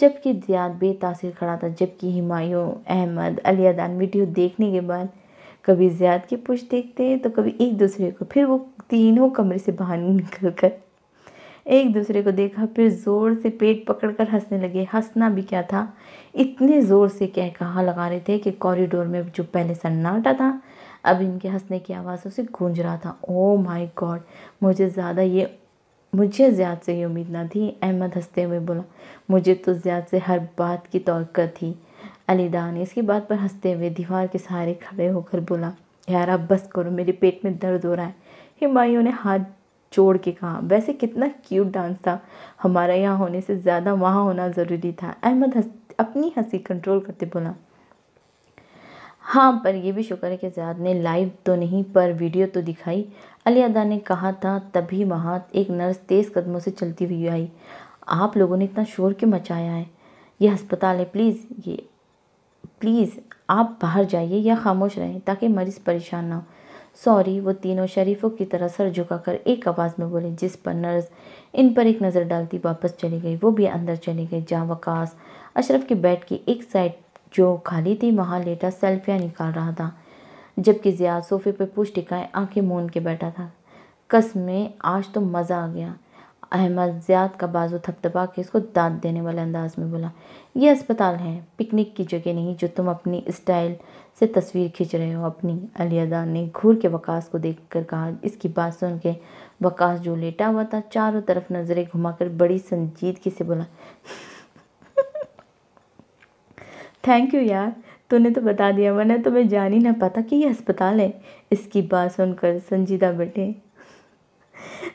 जबकि ज्याद बेतासर खड़ा था जबकि हिमायूँ अहमद अली अदान वीडियो देखने के बाद कभी ज़्याद की पुछ देखते तो कभी एक दूसरे को फिर वो तीनों कमरे से बाहर निकल कर एक दूसरे को देखा फिर ज़ोर से पेट पकड़कर हंसने लगे हंसना भी क्या था इतने ज़ोर से कहा लगा रहे थे कि कॉरिडोर में जो पहले सन्नाटा था अब इनके हंसने की आवाज़ों से गूंज रहा था ओ माय गॉड मुझे ज़्यादा ये मुझे ज़्यादा से ये उम्मीद ना थी अहमद हंसते हुए बोला मुझे तो ज़्यादा से हर बात की तोक़ थी अलीदा ने इसकी बात पर हंसते हुए दीवार के सहारे खड़े होकर बोला यार अब बस करो मेरे पेट में दर्द हो रहा है हिमायू ने हाथ जोड़ के कहा वैसे कितना क्यूट डांस था हमारा यहाँ होने से ज़्यादा वहाँ होना ज़रूरी था अहमद हस, अपनी हंसी कंट्रोल करते बोला हाँ पर यह भी शुक्र है कि जयाद ने लाइव तो नहीं पर वीडियो तो दिखाई अली अदा ने कहा था तभी वहाँ एक नर्स तेज़ कदमों से चलती हुई आई आप लोगों ने इतना शोर क्यों मचाया है यह अस्पताल है प्लीज़ ये प्लीज़ आप बाहर जाइए या खामोश रहें ताकि मरीज़ परेशान ना हो सॉरी वो तीनों शरीफों की तरह सर झुकाकर एक आवाज़ में बोले जिस पर नर्स इन पर एक नज़र डालती वापस चली गई वो भी अंदर चली गई जहाँ वकास अशरफ की बेड की एक साइड जो खाली थी वहाँ लेटा सेल्फियाँ निकाल रहा था जबकि जिया सोफे पर पूछ टिकाए आंखें मून के बैठा था कस में आज तो मज़ा आ गया अहमद ज्याद का बाजू थपथपा के उसको दांत देने वाले अंदाज में बोला ये अस्पताल है पिकनिक की जगह नहीं जो तुम अपनी स्टाइल से तस्वीर खींच रहे हो अपनी अलीदा ने घूर के वकास को देखकर कहा इसकी बात सुन के वकास जो लेटा हुआ था चारों तरफ नज़रें घुमाकर बड़ी संजीदगी से बोला थैंक यू यार तूने तो बता दिया वरना तो मैं जान ही ना पाता कि यह अस्पताल है इसकी बात सुनकर संजीदा बेटे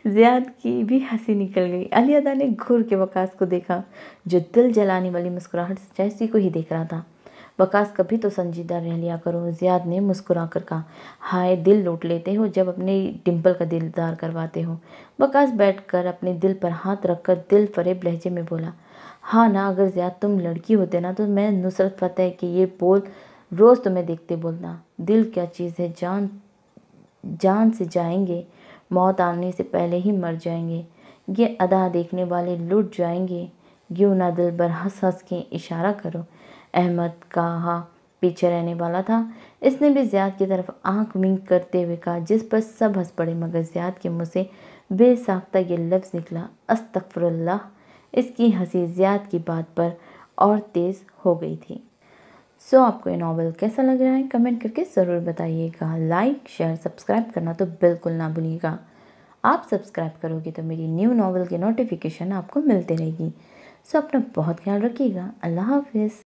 जियाद की भी हंसी निकल गई अली अदा ने घूर के वकास को देखा जो दिल जलाने वाली मुस्कुराहट जैसी को ही देख रहा था वकास कभी तो संजीदा रह लिया करो जियाद ने मुस्कुरा कर कहा हाय दिल लूट लेते हो जब अपने डिंपल का दिलदार करवाते हो वकास बैठकर अपने दिल पर हाथ रखकर दिल फरेब लहजे में बोला हाँ ना अगर ज़ियाद तुम लड़की होते ना तो मैं नुसरत फतेह कि ये बोल रोज़ तुम्हें देखते बोलना दिल क्या चीज़ है जान जान से जाएंगे मौत आने से पहले ही मर जाएंगे ये अदा देखने वाले लुट जाएंगे यूं ना दिल पर हंस हंस के इशारा करो अहमद कहा पीछे रहने वाला था इसने भी ज्याद की तरफ आंख मिंग करते हुए कहा जिस पर सब हंस पड़े मगर ज्याद के मुँह से बेसाख्ता ये लफ्ज़ निकला अस्तफरल्ला इसकी हंसी ज्याद की बात पर और तेज़ हो गई थी सो so, आपको ये नावल कैसा लग रहा है कमेंट करके ज़रूर बताइएगा लाइक शेयर सब्सक्राइब करना तो बिल्कुल ना भूलिएगा आप सब्सक्राइब करोगे तो मेरी न्यू नावल की नोटिफिकेशन आपको मिलती रहेगी सो so, अपना बहुत ख्याल रखिएगा अल्लाह हाफिज़